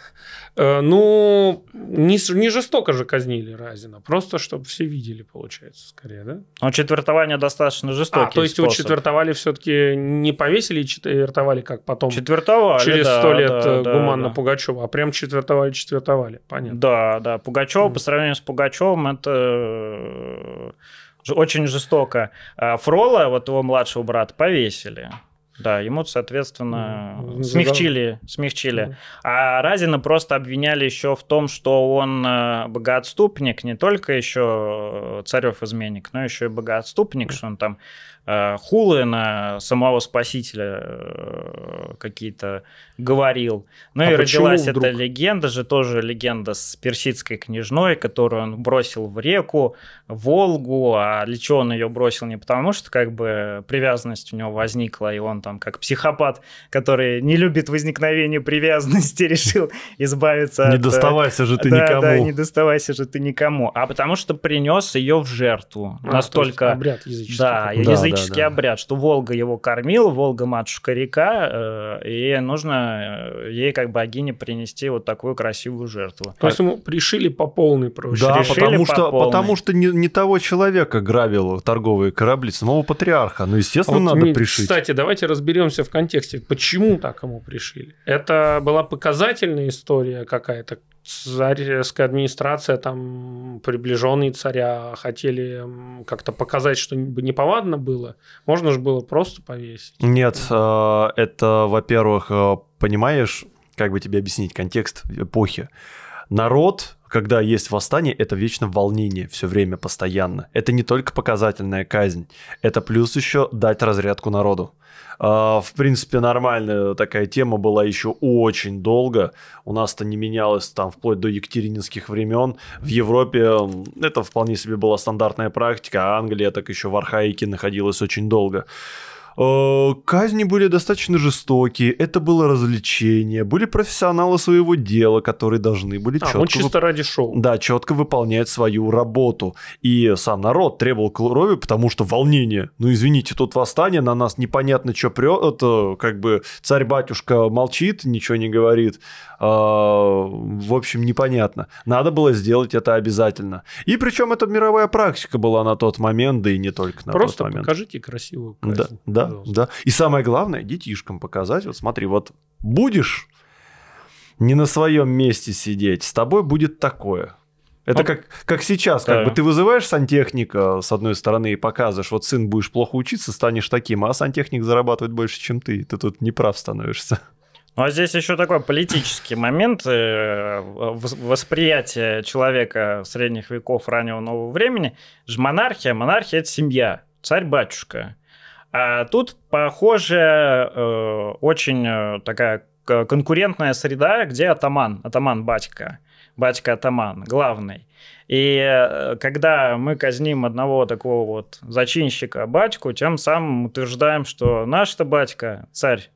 э, ну, не, не жестоко же казнили Разина, просто чтобы все видели, получается, скорее, да? Но четвертование достаточно жестокий А, то есть способ. его четвертовали все-таки не повесили и четвертовали, как потом четвертовали, через сто да, лет да, э, да, гуманно да. Пугачева, а прям четвертовали-четвертовали, понятно. Да, да, Пугачев, mm. по сравнению с Пугачевым, это э, очень жестоко. А Фрола, вот его младшего брата, повесили. Да, ему, соответственно, не ну, ну, смягчили, задал. смягчили. А Разина просто обвиняли еще в том, что он э, богоотступник, не только еще э, царев-изменник, но еще и богоотступник, да. что он там э, хулы на самого спасителя э, какие-то говорил. Ну а и родилась вдруг? эта легенда же, тоже легенда с персидской княжной, которую он бросил в реку, в Волгу, а для чего он ее бросил? Не потому что как бы привязанность у него возникла, и он там как психопат, который не любит возникновение привязанности, решил избавиться не от... Э, доставайся же ты да, никому. Да, не доставайся же ты никому. А потому что принес ее в жертву. А, Настолько... обряд языческий. Да, да языческий да, да. обряд, что Волга его кормил, Волга матушка река, э, и нужно э, ей как богине принести вот такую красивую жертву. Поэтому есть пришили по полной проще. Да, решили потому по что, полной. потому что не, не того человека грабил торговые корабли, самого патриарха. Ну, естественно, вот надо мне, пришить. Кстати, давайте разберемся в контексте, почему так ему пришили. Это была показательная история какая-то. Царская администрация, там приближенные царя хотели как-то показать, что бы неповадно было. Можно же было просто повесить. Нет, э, это, во-первых, э, понимаешь, как бы тебе объяснить контекст эпохи. Народ когда есть восстание, это вечно волнение, все время, постоянно. Это не только показательная казнь, это плюс еще дать разрядку народу. А, в принципе, нормальная такая тема была еще очень долго. У нас-то не менялось там вплоть до екатерининских времен. В Европе это вполне себе была стандартная практика, а Англия так еще в архаике находилась очень долго. Э, казни были достаточно жестокие, это было развлечение, были профессионалы своего дела, которые должны были а, четко... он чисто вып... ради шоу. Да, четко выполнять свою работу. И сам народ требовал крови, потому что волнение. Ну, извините, тут восстание, на нас непонятно, что прет, как бы царь-батюшка молчит, ничего не говорит. А, в общем, непонятно. Надо было сделать это обязательно. И причем это мировая практика была на тот момент, да и не только на Просто тот момент. Просто покажите красивую казнь. Да, да, да. И самое главное, детишкам показать. Вот смотри, вот будешь не на своем месте сидеть, с тобой будет такое. Это а... как, как сейчас, да. как бы ты вызываешь сантехника, с одной стороны, и показываешь, вот сын будешь плохо учиться, станешь таким, а сантехник зарабатывает больше, чем ты, ты тут неправ становишься. Ну, а здесь еще такой политический момент э, восприятия человека средних веков раннего нового времени. Ж монархия, монархия это семья, царь-батюшка. А тут похожая э, очень э, такая конкурентная среда, где атаман, атаман батька, батька атаман, главный. И когда мы казним одного такого вот зачинщика батьку, тем самым утверждаем, что наш-то батька царь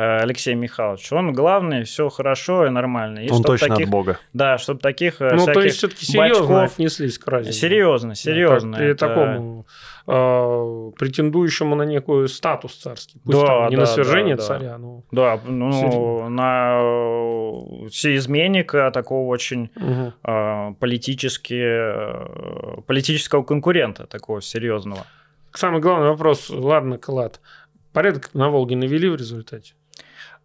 Э, Алексей Михайлович. Он главный, все хорошо и нормально. И он точно таких, от Бога. Да, чтобы таких э, Ну, то есть все-таки серьезно бачков... отнеслись к разнице. Серьезно, серьезно. Да, это... такому э, претендующему на некую статус царский. Пусть да, там, не да, на свержение да, царя, да. но... Да, ну, на всеизменника э, такого очень угу. э, политически, политического конкурента такого серьезного. Самый главный вопрос, ладно, Клад, порядок на Волге навели в результате?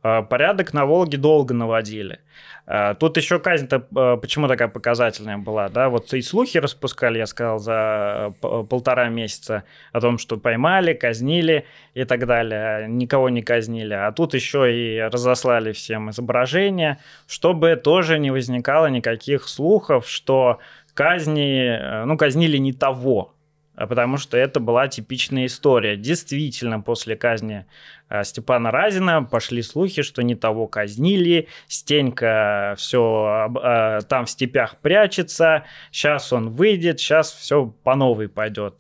А, порядок на Волге долго наводили. А, тут еще казнь-то а, почему такая показательная была, да? Вот и слухи распускали, я сказал, за полтора месяца о том, что поймали, казнили и так далее. Никого не казнили. А тут еще и разослали всем изображения, чтобы тоже не возникало никаких слухов, что казни, э, ну, казнили не того, а потому что это была типичная история. Действительно, после казни а, Степана Разина пошли слухи, что не того казнили, Стенька все а, там в степях прячется, сейчас он выйдет, сейчас все по новой пойдет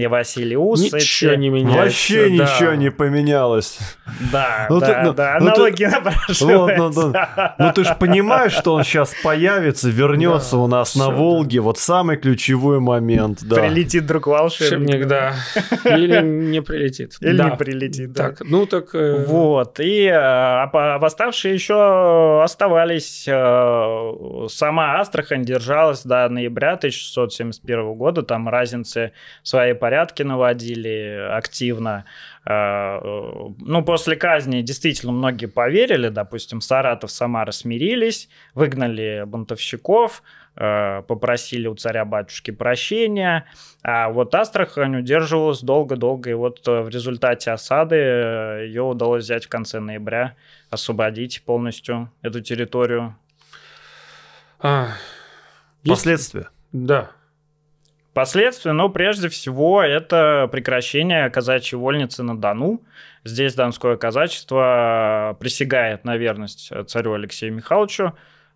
и Василиус. Ничего эти... не меняется. Вообще да. ничего не поменялось. Да, ну, да, ты, ну, да. Аналогия ну, напрашивается. Вот, ну, да. ну ты ну, ну, ну, же понимаешь, что он сейчас появится, вернется да, у нас на Волге. Да. Вот самый ключевой момент. Да. Прилетит друг волшебник. Шибник, да. Или не прилетит. Или да. не прилетит. Да. Так, ну так... Э... Вот. И э, а, восставшие еще оставались. Э, сама Астрахань держалась до ноября 1671 года. Там разницы своей порядки наводили активно. Э, э, ну, после казни действительно многие поверили, допустим, Саратов, Самара смирились, выгнали бунтовщиков, э, попросили у царя-батюшки прощения, а вот Астрахань удерживалась долго-долго, и вот в результате осады ее удалось взять в конце ноября, освободить полностью эту территорию. А, Последствия. Да, Последствия, но прежде всего, это прекращение казачьей вольницы на Дону. Здесь донское казачество э, присягает на верность э, царю Алексею Михайловичу.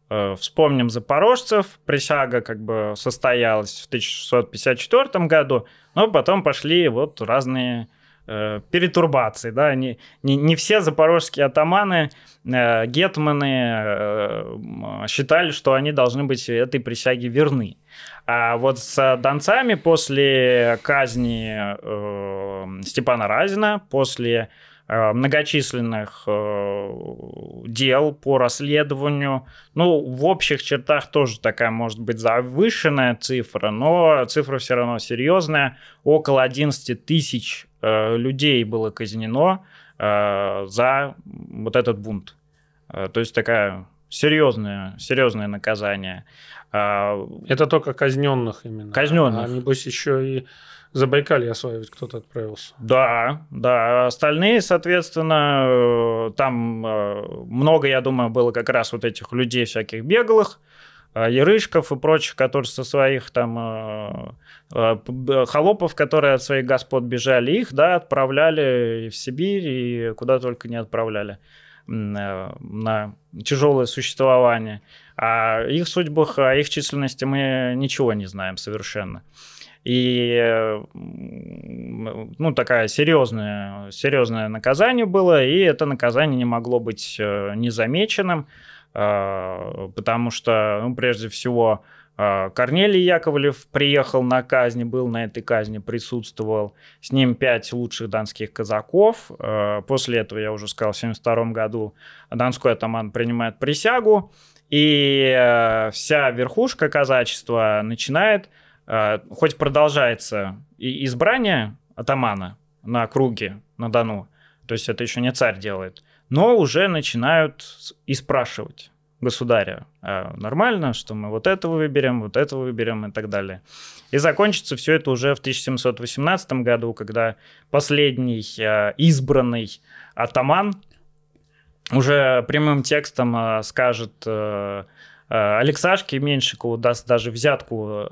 Э, вспомним запорожцев. Присяга как бы состоялась в 1654 году, но потом пошли вот разные э, перетурбации. Да? Не, не, не все запорожские атаманы Э, гетманы э, считали, что они должны быть этой присяге верны. А вот с донцами после казни э, Степана Разина, после многочисленных дел по расследованию. Ну, в общих чертах тоже такая, может быть, завышенная цифра, но цифра все равно серьезная. Около 11 тысяч людей было казнено. Э, за вот этот бунт. Э, то есть такая серьезное, серьезное наказание. Э, Это только казненных именно. Казненных. А небось еще и за Байкалье осваивать кто-то отправился. Да, да. Остальные, соответственно, там много, я думаю, было как раз вот этих людей всяких беглых, Ярышков э, и прочих, которые со своих там э, э, холопов, которые от своих господ бежали, их, да, отправляли и в Сибирь, и куда только не отправляли на тяжелое существование. О а их судьбах, о их численности мы ничего не знаем совершенно. И ну, такая серьезная, серьезное наказание было, и это наказание не могло быть незамеченным. Э, потому что, ну, прежде всего, э, Корнелий Яковлев приехал на казнь, был на этой казни, присутствовал. С ним пять лучших донских казаков. Э, после этого, я уже сказал, в 1972 году донской атаман принимает присягу. И вся верхушка казачества начинает, хоть продолжается избрание атамана на круге, на Дону, то есть это еще не царь делает – но уже начинают и спрашивать государя, а нормально, что мы вот этого выберем, вот этого выберем и так далее. И закончится все это уже в 1718 году, когда последний э, избранный атаман уже прямым текстом э, скажет э, Алексашке Меньшикову даст даже взятку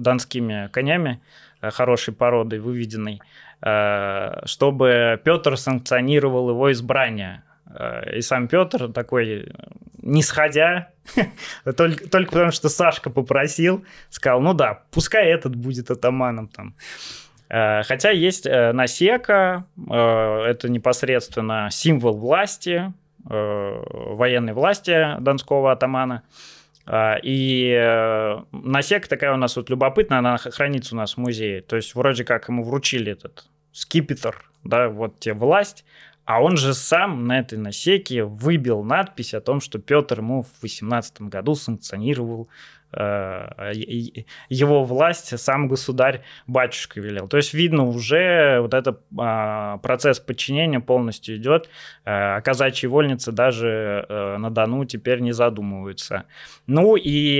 донскими конями хорошей породы, выведенной, чтобы Петр санкционировал его избрание. И сам Петр такой, не сходя, только, только потому что Сашка попросил, сказал, ну да, пускай этот будет атаманом там. Э, хотя есть э, насека, э, это непосредственно символ власти, военной власти донского атамана. И насека такая у нас вот любопытная, она хранится у нас в музее. То есть вроде как ему вручили этот скипетр, да, вот тебе власть, а он же сам на этой насеке выбил надпись о том, что Петр ему в 18 году санкционировал Э, его власть сам государь-батюшка велел. То есть видно уже вот этот а, процесс подчинения полностью идет, о э, а казачьей вольнице даже э, на Дону теперь не задумываются. Ну и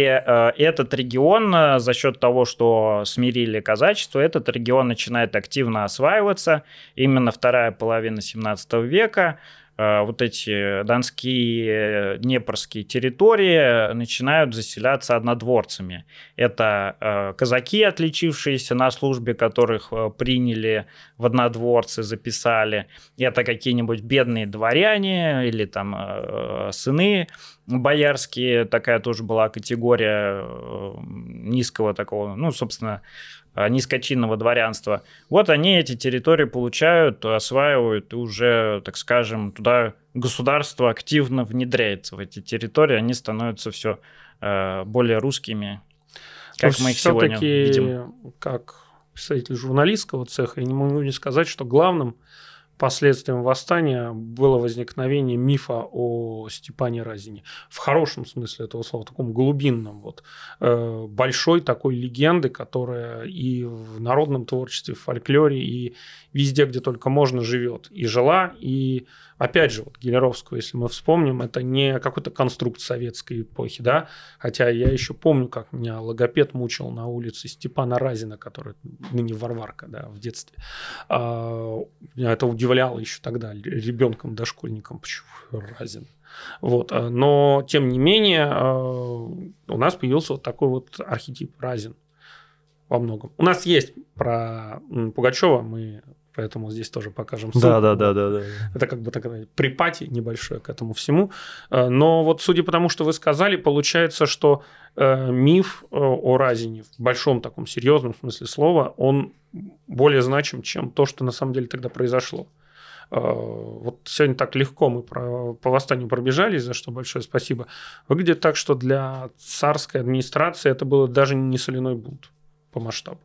этот регион за счет того, что смирили казачество, этот регион начинает активно осваиваться. Именно вторая половина 17 века – Э, вот эти донские, непорские территории начинают заселяться однодворцами. Это э, казаки, отличившиеся на службе, которых э, приняли в однодворцы, записали. Это какие-нибудь бедные дворяне или там сыны боярские. Такая тоже была категория низкого такого, ну, собственно, Э, низкочинного дворянства. Вот они эти территории получают, осваивают и уже, так скажем, туда государство активно внедряется в эти территории, они становятся все э, более русскими, как Но ну, мы их сегодня видим. Как представитель журналистского цеха, я не могу не сказать, что главным последствием восстания было возникновение мифа о Степане Разине. В хорошем смысле этого слова, таком глубинном. Вот, э, большой такой легенды, которая и в народном творчестве, в фольклоре, и везде, где только можно, живет. И жила, и опять же, вот Гелеровскую, если мы вспомним, это не какой-то конструкт советской эпохи, да, хотя я еще помню, как меня логопед мучил на улице Степана Разина, который ныне Варварка, да, в детстве. А, это удивительно удивляло еще тогда ребенком, дошкольником, почему разин. Вот. А, но, тем не менее, а, у нас появился вот такой вот архетип разин во многом. У нас есть про Пугачева, мы поэтому здесь тоже покажем ссылку. Да, да, да, да, да. Это как бы так э, припати небольшое к этому всему. Э, но вот судя по тому, что вы сказали, получается, что э, миф о Разине в большом таком серьезном смысле слова, он более значим, чем то, что на самом деле тогда произошло. Вот сегодня так легко мы про, по восстанию пробежались, за что большое спасибо. Выглядит так, что для царской администрации это было даже не соляной бунт по масштабу.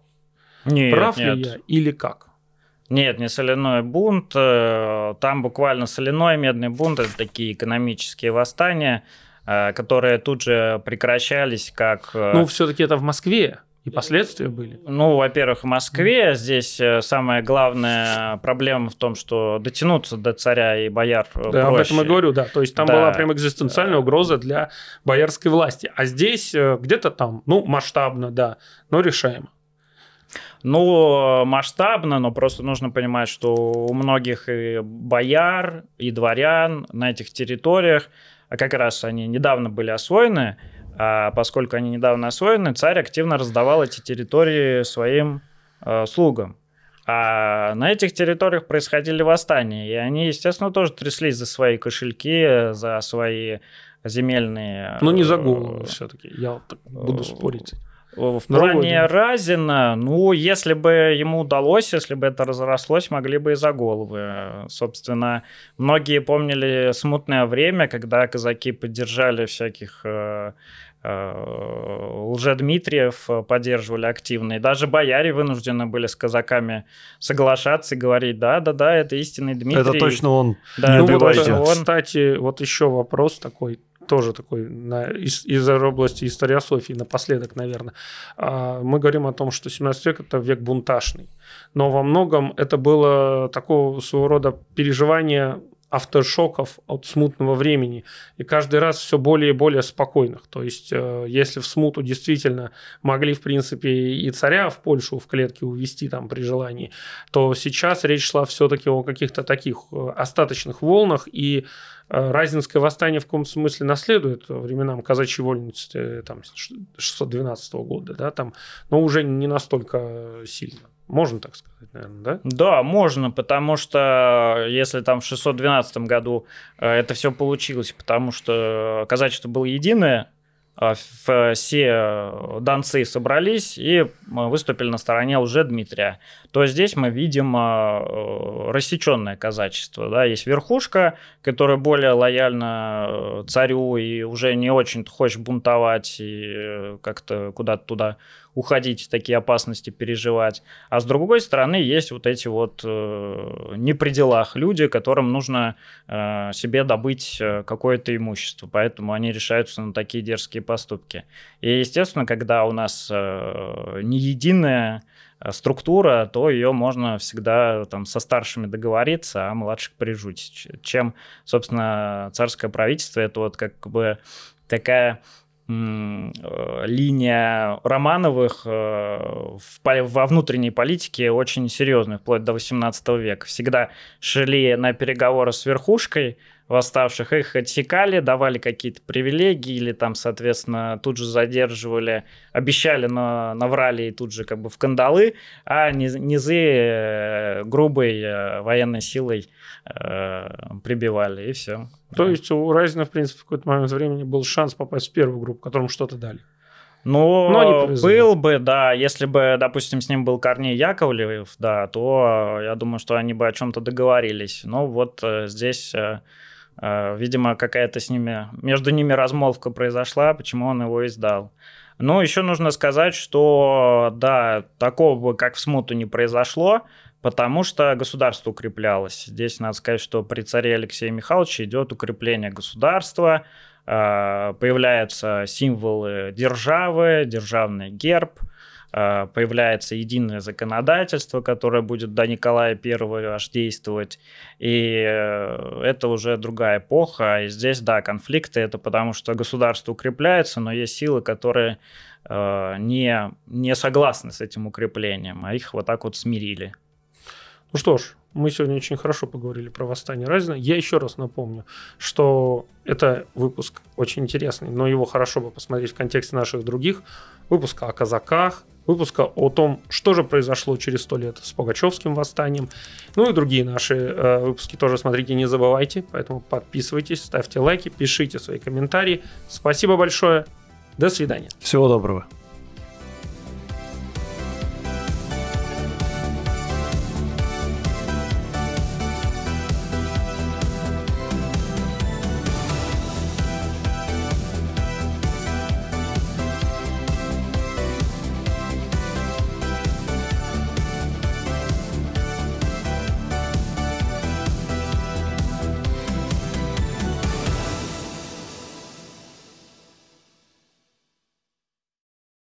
Нет, Прав нет. ли я или как? Нет, не соляной бунт. Э, там буквально соляной медный бунт – это такие экономические восстания, э, которые тут же прекращались как... Э, ну, все-таки это в Москве. И последствия были? Ну, во-первых, в Москве здесь самая главная проблема в том, что дотянуться до царя и бояр да, проще. об этом и говорю, да. То есть там да. была прям экзистенциальная угроза для боярской власти. А здесь где-то там, ну, масштабно, да, но решаемо. Ну, масштабно, но просто нужно понимать, что у многих и бояр, и дворян на этих территориях, а как раз они недавно были освоены, а поскольку они недавно освоены, царь активно раздавал эти территории своим э, слугам. А на этих территориях происходили восстания, и они, естественно, тоже тряслись за свои кошельки, за свои земельные... Ну не за голову э, все-таки, я буду э, спорить. В плане Разина, ну, если бы ему удалось, если бы это разрослось, могли бы и за головы. Собственно, многие помнили смутное время, когда казаки поддержали всяких э, э, Дмитриев, поддерживали активно. И даже бояре вынуждены были с казаками соглашаться и говорить, да-да-да, это истинный Дмитрий. Это точно он. Да, ну, это вот, он. Кстати, вот еще вопрос такой тоже такой на, из, из области историософии напоследок, наверное. А, мы говорим о том, что 17 век – это век бунтажный. Но во многом это было такого своего рода переживание авторшоков от смутного времени. И каждый раз все более и более спокойных. То есть, э, если в смуту действительно могли, в принципе, и царя в Польшу в клетке увести там при желании, то сейчас речь шла все-таки о каких-то таких э, остаточных волнах и Э, Разинское восстание в каком смысле наследует временам казачьей вольницы э, там, 612 года, да, там, но уже не настолько сильно. Можно так сказать, наверное, да? Да, можно, потому что э, если там в 612 году это все получилось, потому что казачество было единое, Э, э, все э, донцы собрались и выступили на стороне уже Дмитрия, то здесь мы видим рассеченное казачество. Да? Есть верхушка, которая более лояльна царю и уже не очень хочет бунтовать и как-то куда-то туда уходить, такие опасности переживать. А с другой стороны, есть вот эти вот э, не при делах люди, которым нужно э, себе добыть э, какое-то имущество, поэтому они решаются на такие дерзкие поступки. И, естественно, когда у нас э, не единая э, структура, то ее можно всегда там со старшими договориться, а младших прижуть. Чем, собственно, царское правительство, это вот как бы такая Э, линия Романовых э, во внутренней политике очень серьезная, вплоть до 18 века. Всегда шли на переговоры с верхушкой, восставших, их отсекали, давали какие-то привилегии или там, соответственно, тут же задерживали, обещали, но наврали и тут же как бы в кандалы, а низы э, грубой э, военной силой э, прибивали, и все. То да. есть у Разина, в принципе, в какой-то момент времени был шанс попасть в первую группу, которым что-то дали. Ну, Но был бы, да, если бы, допустим, с ним был Корней Яковлев, да, то я думаю, что они бы о чем-то договорились. Но вот здесь Э, видимо, какая-то с ними, между ними размолвка произошла, почему он его издал. Ну, еще нужно сказать, что, да, такого, как в смуту, не произошло, потому что государство укреплялось. Здесь надо сказать, что при царе Алексея Михайловича идет укрепление государства, э, появляются символы державы, державный герб – Э, появляется единое законодательство, которое будет до Николая Первого аж действовать, и э, это уже другая эпоха, и здесь, да, конфликты, это потому что государство укрепляется, но есть силы, которые э, не, не согласны с этим укреплением, а их вот так вот смирили. Ну что ж, мы сегодня очень хорошо поговорили про восстание Разина. Я еще раз напомню, что это выпуск очень интересный, но его хорошо бы посмотреть в контексте наших других. выпусков о казаках, выпуска о том, что же произошло через сто лет с Пугачевским восстанием. Ну и другие наши э, выпуски тоже смотрите, не забывайте. Поэтому подписывайтесь, ставьте лайки, пишите свои комментарии. Спасибо большое. До свидания. Всего доброго.